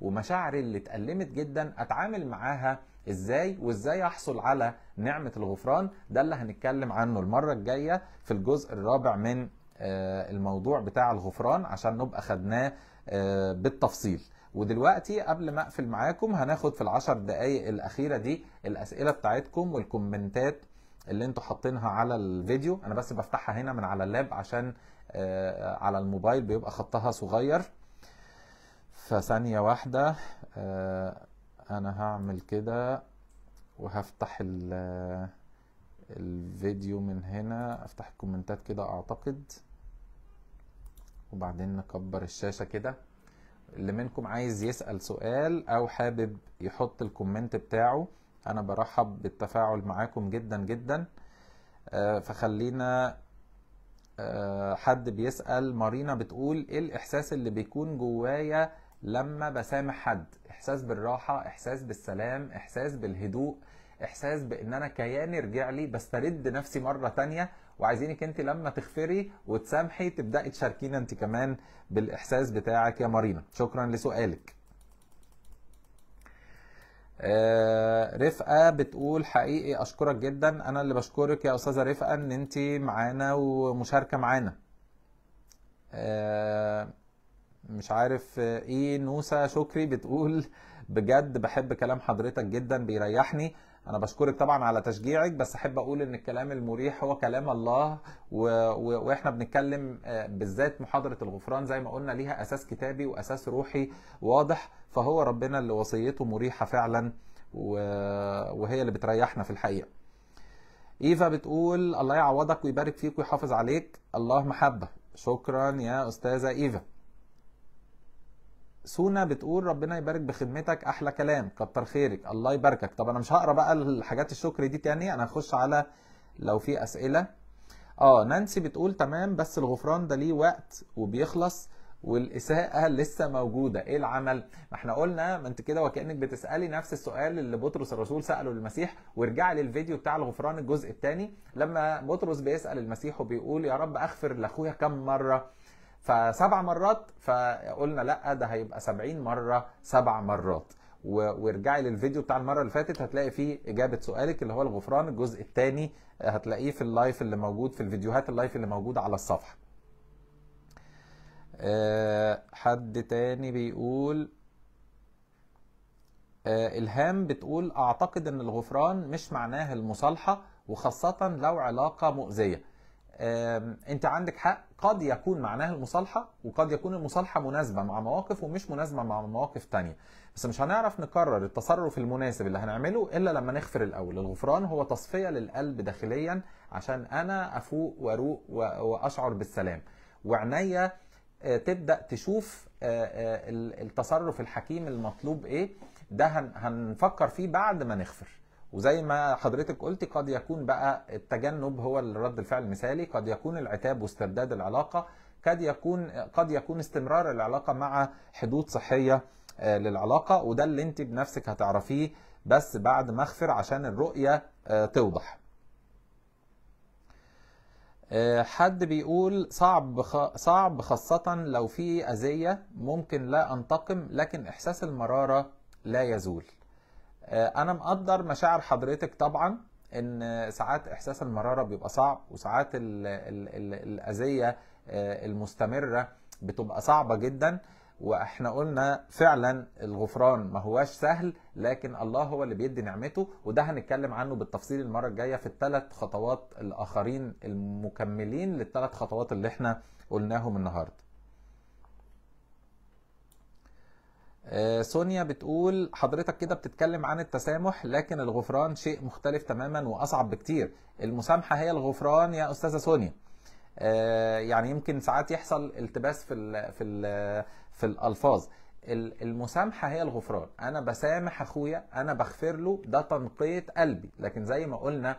ومشاعري اللي اتألمت جدا اتعامل معاها ازاي وازاي احصل على نعمة الغفران ده اللي هنتكلم عنه المرة الجاية في الجزء الرابع من آه، الموضوع بتاع الغفران عشان نبقى خدناه آه، بالتفصيل ودلوقتي قبل ما اقفل معاكم هناخد في العشر دقايق الاخيرة دي الاسئلة بتاعتكم والكومنتات اللي انتوا حاطينها على الفيديو انا بس بفتحها هنا من على اللاب عشان آه، على الموبايل بيبقى خطها صغير فثانية واحدة آه، انا هعمل كده وهفتح آه، الفيديو من هنا افتح الكومنتات كده اعتقد وبعدين نكبر الشاشة كده اللي منكم عايز يسأل سؤال او حابب يحط الكومنت بتاعه انا برحب بالتفاعل معاكم جدا جدا آه، فخلينا حد بيسأل مارينا بتقول ايه الاحساس اللي بيكون جوايا لما بسامح حد احساس بالراحه احساس بالسلام احساس بالهدوء احساس بان انا كياني رجع لي بسترد نفسي مره تانية وعايزينك انت لما تغفري وتسامحي تبداي تشاركينا انت كمان بالاحساس بتاعك يا مارينا شكرا لسؤالك آه رفقه بتقول حقيقي اشكرك جدا انا اللي بشكرك يا استاذه رفقه ان انت معانا ومشاركه معانا آه مش عارف آه، ايه نوسة شكري بتقول بجد بحب كلام حضرتك جدا بيريحني انا بشكرك طبعا على تشجيعك بس احب اقول ان الكلام المريح هو كلام الله و... و... واحنا بنتكلم آه، بالذات محاضره الغفران زي ما قلنا ليها اساس كتابي واساس روحي واضح فهو ربنا اللي وصيته مريحه فعلا و... وهي اللي بتريحنا في الحقيقه ايفا بتقول الله يعوضك ويبارك فيك ويحافظ عليك الله محبه شكرا يا استاذه ايفا سونا بتقول ربنا يبارك بخدمتك احلى كلام كتر خيرك الله يباركك طب انا مش هقرا بقى الحاجات الشكر دي تاني انا هخش على لو في اسئله اه نانسي بتقول تمام بس الغفران ده ليه وقت وبيخلص والاساءه لسه موجوده ايه العمل ما احنا قلنا ما انت كده وكانك بتسالي نفس السؤال اللي بطرس الرسول ساله للمسيح وارجعي للفيديو بتاع الغفران الجزء الثاني لما بطرس بيسال المسيح وبيقول يا رب اغفر لاخويا كم مره فسبع مرات فقلنا لا ده هيبقى 70 مره سبع مرات وارجعي للفيديو بتاع المره اللي فاتت هتلاقي فيه اجابه سؤالك اللي هو الغفران الجزء الثاني آه، هتلاقيه في اللايف اللي موجود في الفيديوهات اللايف اللي موجوده على الصفحه آه، حد تاني بيقول آه، الهام بتقول اعتقد ان الغفران مش معناه المصالحه وخاصه لو علاقه مؤذيه انت عندك حق قد يكون معناها المصالحه وقد يكون المصالحه مناسبه مع مواقف ومش مناسبه مع مواقف تانية بس مش هنعرف نقرر التصرف المناسب اللي هنعمله الا لما نغفر الاول الغفران هو تصفيه للقلب داخليا عشان انا افوق واروق واشعر بالسلام وعناية آه، تبدا تشوف آه، آه، التصرف الحكيم المطلوب ايه ده هنفكر فيه بعد ما نغفر وزي ما حضرتك قلت قد يكون بقى التجنب هو رد الفعل المثالي قد يكون العتاب واسترداد العلاقه قد يكون قد يكون استمرار العلاقه مع حدود صحيه آه، للعلاقه وده اللي انت بنفسك هتعرفيه بس بعد ما اغفر عشان الرؤيه آه، توضح آه، حد بيقول صعب صعب خاصة لو في أذية ممكن لا أنتقم لكن إحساس المرارة لا يزول آه، انا مقدر مشاعر حضرتك طبعا ان ساعات احساس المراره بيبقى صعب وساعات الاذيه آه، المستمره بتبقى صعبه جدا واحنا قلنا فعلا الغفران ما هواش سهل لكن الله هو اللي بيدي نعمته وده هنتكلم عنه بالتفصيل المره الجايه في الثلاث خطوات الاخرين المكملين للثلاث خطوات اللي احنا قلناهم النهارده آه، سونيا بتقول حضرتك كده بتتكلم عن التسامح لكن الغفران شيء مختلف تماما واصعب بكتير المسامحه هي الغفران يا استاذه سونيا آه، يعني يمكن ساعات يحصل التباس في الـ في الـ في الالفاظ المسامحه هي الغفران انا بسامح اخويا انا بغفر له ده تنقيه قلبي لكن زي ما قلنا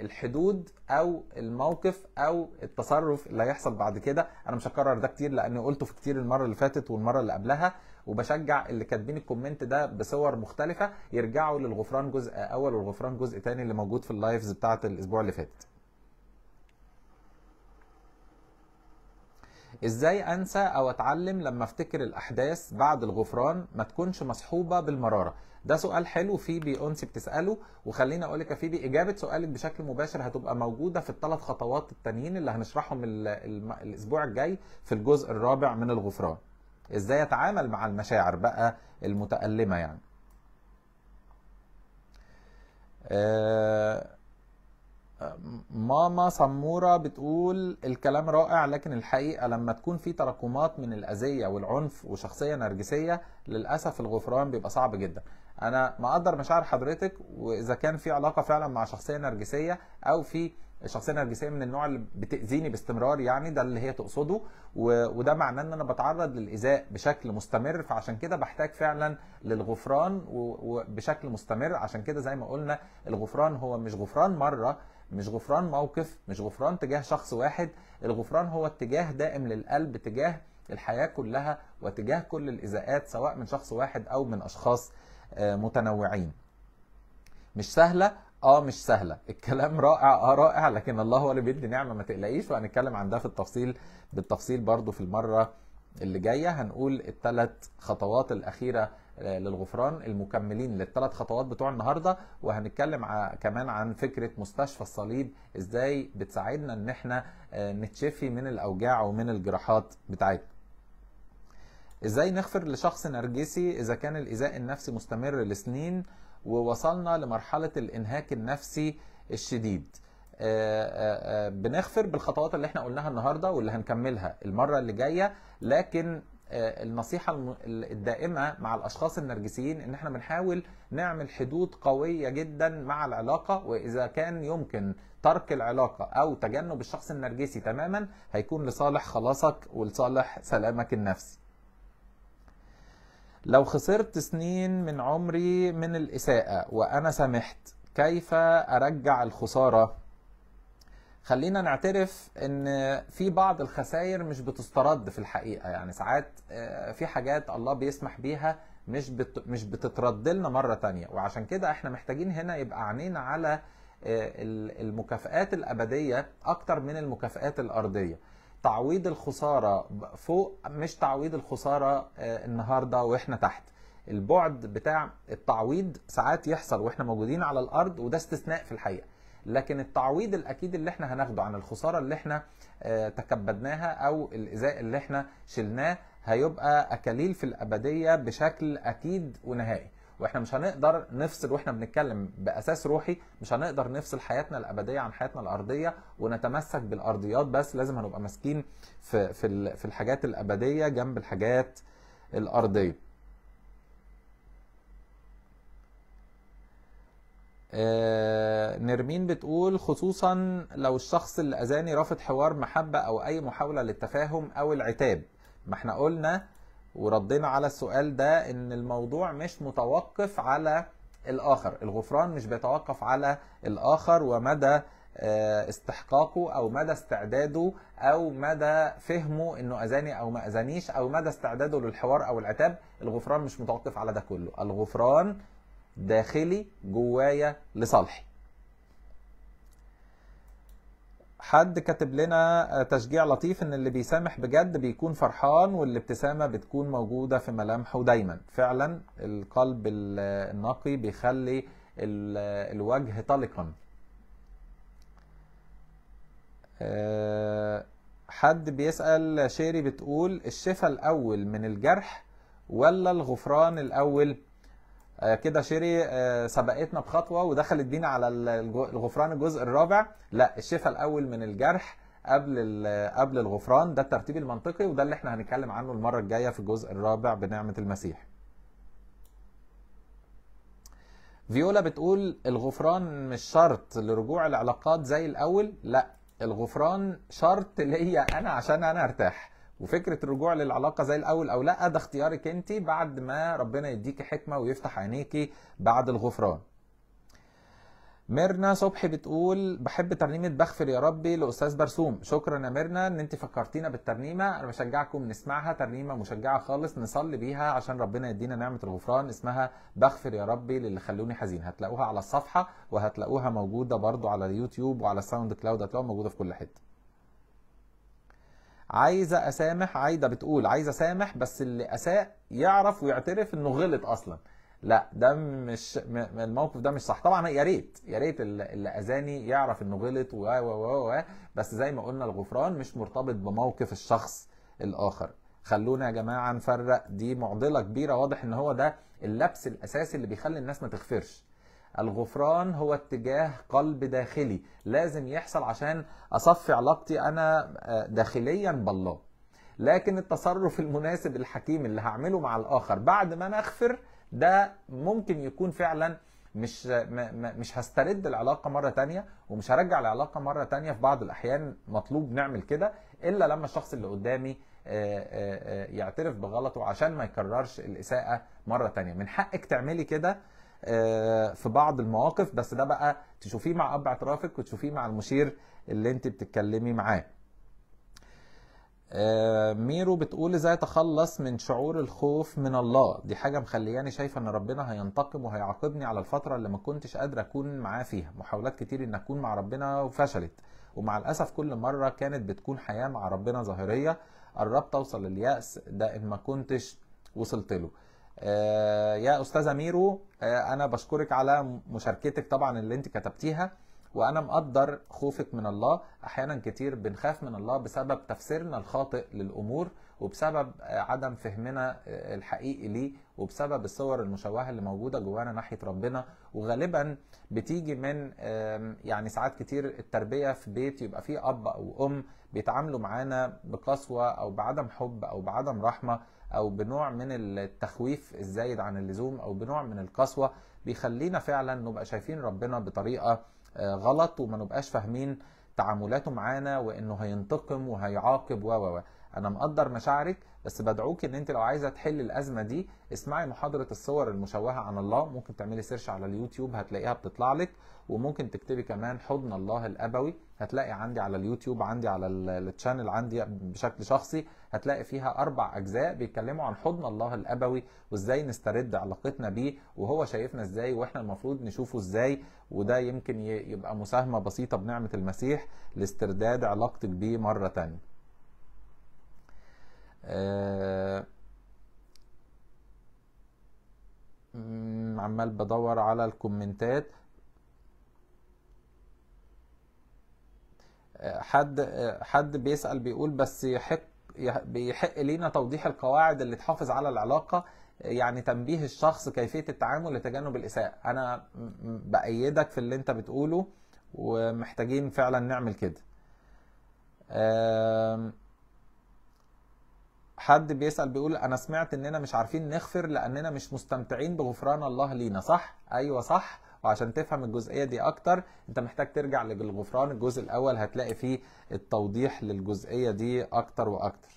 الحدود او الموقف او التصرف اللي هيحصل بعد كده انا مش هكرر ده كتير لاني قلته في كتير المره اللي فاتت والمره اللي قبلها وبشجع اللي كاتبين الكومنت ده بصور مختلفه يرجعوا للغفران جزء اول والغفران جزء ثاني اللي موجود في اللايفز بتاعه الاسبوع اللي فات ازاي انسى او اتعلم لما افتكر الاحداث بعد الغفران ما تكونش مصحوبه بالمراره ده سؤال حلو فيبي اونسي بتساله وخليني اقول لك يا فيبي اجابه سؤالك بشكل مباشر هتبقى موجوده في الثلاث خطوات التانيين اللي هنشرحهم الاسبوع الجاي في الجزء الرابع من الغفران ازاي اتعامل مع المشاعر بقى المتألمة يعني آه، ماما سمورة بتقول الكلام رائع لكن الحقيقة لما تكون في تراكمات من الأذية والعنف وشخصية نرجسية للأسف الغفران بيبقى صعب جدا أنا مقدر مشاعر حضرتك وإذا كان في علاقة فعلا مع شخصية نرجسية أو في الشخصيه النرجسيه من النوع اللي بتاذيني باستمرار يعني ده اللي هي تقصده وده معناه ان انا بتعرض للايذاء بشكل مستمر فعشان كده بحتاج فعلا للغفران بشكل مستمر عشان كده زي ما قلنا الغفران هو مش غفران مره مش غفران موقف مش غفران تجاه شخص واحد الغفران هو اتجاه دائم للقلب تجاه الحياه كلها وتجاه كل الايذاءات سواء من شخص واحد او من اشخاص آه، متنوعين مش سهله اه مش سهله الكلام رائع اه رائع لكن الله هو اللي بيدي نعمه ما تقلقيش وهنتكلم عن ده في التفصيل بالتفصيل برضو في المره اللي جايه هنقول الثلاث خطوات الاخيره آه، للغفران المكملين للثلاث خطوات بتوع النهارده وهنتكلم كمان عن فكره مستشفى الصليب ازاي بتساعدنا ان احنا آه، نتشفي من الاوجاع ومن الجراحات بتاعتنا ازاي نغفر لشخص نرجسي اذا كان الايذاء النفسي مستمر لسنين ووصلنا لمرحله الانهاك النفسي الشديد آه، آه، آه، بنغفر بالخطوات اللي احنا قلناها النهارده واللي هنكملها المره اللي جايه لكن النصيحه الدائمه مع الاشخاص النرجسيين ان احنا بنحاول نعمل حدود قويه جدا مع العلاقه واذا كان يمكن ترك العلاقه او تجنب الشخص النرجسي تماما هيكون لصالح خلاصك ولصالح سلامك النفسي لو خسرت سنين من عمري من الإساءة وأنا سمحت كيف أرجع الخسارة؟ خلينا نعترف ان في بعض الخسائر مش بتسترد في الحقيقه يعني ساعات آه، في حاجات الله بيسمح بيها مش بت مش بتترد لنا مره تانية وعشان كده احنا محتاجين هنا يبقى عينينا على آه، المكافآت الابديه اكتر من المكافآت الارضيه تعويض الخساره فوق مش تعويض الخساره آه، النهارده واحنا تحت البعد بتاع التعويض ساعات يحصل واحنا موجودين على الارض وده استثناء في الحقيقه لكن التعويض الاكيد اللي احنا هناخده عن الخساره اللي احنا آه، تكبدناها او الازاء اللي احنا شلناه هيبقى اكاليل في الابديه بشكل اكيد ونهائي واحنا مش هنقدر نفصل واحنا بنتكلم باساس روحي مش هنقدر نفصل حياتنا الابديه عن حياتنا الارضيه ونتمسك بالارضيات بس لازم هنبقى ماسكين في في في الحاجات الابديه جنب الحاجات الارضيه آه نرمين بتقول خصوصا لو الشخص اللي اذاني رافض حوار محبه او اي محاوله للتفاهم او العتاب ما احنا قلنا وردينا على السؤال ده ان الموضوع مش متوقف على الاخر الغفران مش بيتوقف على الاخر ومدى آه، استحقاقه او مدى استعداده او مدى فهمه انه اذاني او ما اذانيش او مدى استعداده للحوار او العتاب الغفران مش متوقف على ده كله الغفران داخلي جوايا لصالحي حد كاتب لنا آه، تشجيع لطيف ان اللي بيسامح بجد بيكون فرحان والابتسامه بتكون موجوده في ملامحه دايما فعلا القلب النقي بيخلي الوجه طلقا آه، حد بيسأل شيري بتقول الشفاء الأول من الجرح ولا الغفران الأول آه، كده شيري آه، سبقتنا بخطوه ودخلت بينا على الغفران الجزء الرابع لا الشفاء الاول من الجرح قبل قبل الغفران ده الترتيب المنطقي وده اللي احنا هنتكلم عنه المره الجايه في الجزء الرابع بنعمه المسيح فيولا بتقول الغفران مش شرط لرجوع العلاقات زي الاول لا الغفران شرط ليا انا عشان انا ارتاح وفكره الرجوع للعلاقه زي الاول او لا ده اختيارك انت بعد ما ربنا يديكي حكمه ويفتح عينيكي بعد الغفران ميرنا صبحي بتقول بحب ترنيمة بغفر يا ربي لأستاذ برسوم شكرا يا ميرنا إن أنت فكرتينا بالترنيمة أنا بشجعكم نسمعها ترنيمة مشجعة خالص نصلي بيها عشان ربنا يدينا نعمة الغفران اسمها بغفر يا ربي للي خلوني حزين هتلاقوها على الصفحة وهتلاقوها موجودة برضو على اليوتيوب وعلى الساوند كلاود هتلاقوها موجودة في كل حتة عايزه اسامح عايده بتقول عايزه اسامح بس اللي اساء يعرف ويعترف انه غلط اصلا لا ده مش الموقف ده مش صح طبعا يا ريت يا ريت اللي اذاني يعرف انه غلط و و و بس زي ما قلنا الغفران مش مرتبط بموقف الشخص الاخر خلونا يا جماعه نفرق دي معضله كبيره واضح ان هو ده اللبس الاساسي اللي بيخلي الناس ما تغفرش الغفران هو اتجاه قلب داخلي لازم يحصل عشان اصفي علاقتي انا آه، داخليا بالله لكن التصرف المناسب الحكيم اللي هعمله مع الاخر بعد ما انا اغفر ده ممكن يكون فعلا مش مش هسترد العلاقة مرة تانية ومش هرجع العلاقة مرة تانية في بعض الأحيان مطلوب نعمل كده إلا لما الشخص اللي قدامي آه، آه، يعترف بغلطه عشان ما يكررش الإساءة مرة تانية من حقك تعملي كده آه، في بعض المواقف بس ده بقى تشوفيه مع اب اعترافك وتشوفيه مع المشير اللي انت بتتكلمي معاه آه، ميرو بتقول ازاي اتخلص من شعور الخوف من الله دي حاجه مخلياني شايفه ان ربنا هينتقم وهيعاقبني على الفتره اللي ما كنتش قادره اكون معاه فيها محاولات كتير ان اكون مع ربنا وفشلت ومع الاسف كل مره كانت بتكون حياه مع ربنا ظاهريه قربت اوصل للياس ده ان ما كنتش وصلت له آه، يا استاذه ميرو آه، انا بشكرك على مشاركتك طبعا اللي انت كتبتيها وانا مقدر خوفك من الله احيانا كتير بنخاف من الله بسبب تفسيرنا الخاطئ للامور وبسبب آه، عدم فهمنا الحقيقي ليه وبسبب الصور المشوهه اللي موجوده جوانا ناحيه ربنا وغالبا بتيجي من يعني ساعات كتير التربيه في بيت يبقى فيه اب او ام بيتعاملوا معانا بقسوه او بعدم حب او بعدم رحمه او بنوع من التخويف الزايد عن اللزوم او بنوع من القسوه بيخلينا فعلا نبقى شايفين ربنا بطريقه آه، غلط وما نبقاش فاهمين تعاملاته معانا وانه هينتقم وهيعاقب و و انا مقدر مشاعرك بس بدعوك ان انت لو عايزه تحل الازمه دي اسمعي محاضره الصور المشوهه عن الله ممكن تعملي سيرش على اليوتيوب هتلاقيها بتطلع لك وممكن تكتبي كمان حضن الله الابوي هتلاقي عندي على اليوتيوب عندي على التشانل عندي بشكل شخصي هتلاقي فيها اربع اجزاء بيتكلموا عن حضن الله الابوي وازاي نسترد علاقتنا بيه وهو شايفنا ازاي واحنا المفروض نشوفه ازاي وده يمكن يبقى مساهمه بسيطه بنعمه المسيح لاسترداد علاقتك بيه مره تانيه آه، عمال بدور على الكومنتات آه، حد آه، حد بيسأل بيقول بس يحق بيحق لينا توضيح القواعد اللي تحافظ على العلاقة يعني تنبيه الشخص كيفية التعامل لتجنب الإساءة أنا بأيدك في اللي أنت بتقوله ومحتاجين فعلا نعمل كده حد بيسال بيقول انا سمعت اننا مش عارفين نغفر لاننا مش مستمتعين بغفران الله لينا صح ايوه صح وعشان تفهم الجزئيه دي اكتر انت محتاج ترجع للغفران الجزء الاول هتلاقي فيه التوضيح للجزئيه دي اكتر واكتر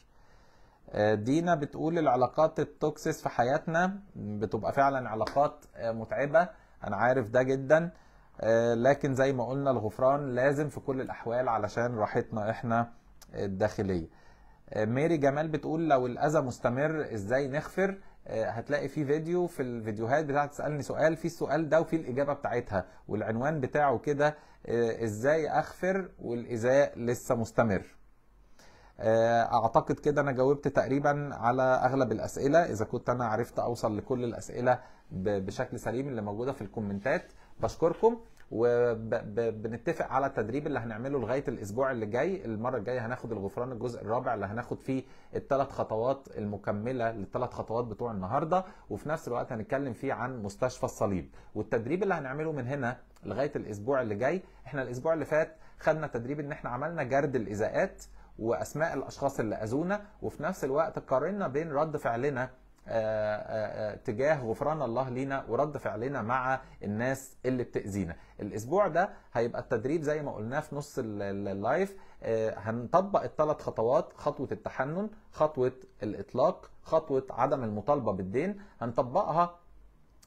آه، دينا بتقول العلاقات التوكسيس في حياتنا بتبقى فعلا علاقات آه، متعبه انا عارف ده جدا آه، لكن زي ما قلنا الغفران لازم في كل الاحوال علشان راحتنا احنا الداخليه آه، ميري جمال بتقول لو الاذى مستمر ازاي نغفر آه، هتلاقي في فيديو في الفيديوهات بتاعت تسالني سؤال في السؤال ده وفي الاجابه بتاعتها والعنوان بتاعه كده آه، ازاي اغفر والاذاء لسه مستمر اعتقد كده انا جاوبت تقريبا على اغلب الاسئله اذا كنت انا عرفت اوصل لكل الاسئله بشكل سليم اللي موجوده في الكومنتات بشكركم وبنتفق على التدريب اللي هنعمله لغايه الاسبوع اللي جاي المره الجايه هناخد الغفران الجزء الرابع اللي هناخد فيه الثلاث خطوات المكمله للثلاث خطوات بتوع النهارده وفي نفس الوقت هنتكلم فيه عن مستشفى الصليب والتدريب اللي هنعمله من هنا لغايه الاسبوع اللي جاي احنا الاسبوع اللي فات خدنا تدريب ان احنا عملنا جرد الاذاءات واسماء الاشخاص اللي اذونا وفي نفس الوقت قارنا بين رد فعلنا آه، آه، آه، تجاه غفران الله لينا ورد فعلنا مع الناس اللي بتأذينا الاسبوع ده هيبقى التدريب زي ما قلناه في نص اللايف هنطبق الثلاث خطوات خطوة التحنن خطوة الإطلاق خطوة عدم المطالبة بالدين هنطبقها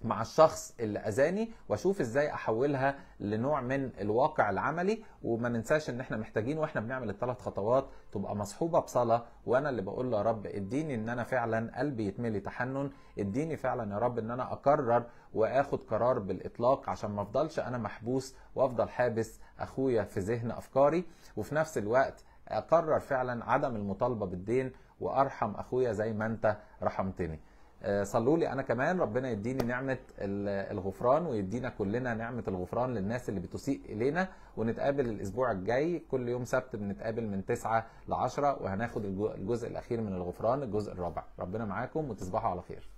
مع الشخص اللي اذاني واشوف ازاي احولها لنوع من الواقع العملي وما ننساش ان احنا محتاجين واحنا بنعمل الثلاث خطوات تبقى مصحوبه بصلاه وانا اللي بقول له يا رب اديني ان انا فعلا قلبي يتملي تحنن اديني فعلا يا رب ان انا اقرر واخد قرار بالاطلاق عشان ما افضلش انا محبوس وافضل حابس اخويا في ذهن افكاري وفي نفس الوقت اقرر فعلا عدم المطالبه بالدين وارحم اخويا زي ما انت رحمتني آه، صلوا لي انا كمان ربنا يديني نعمه الغفران ويدينا كلنا نعمه الغفران للناس اللي بتسيء الينا ونتقابل الاسبوع الجاي كل يوم سبت بنتقابل من 9 ل 10 وهناخد الجزء الاخير من الغفران الجزء الرابع ربنا معاكم وتصبحوا على خير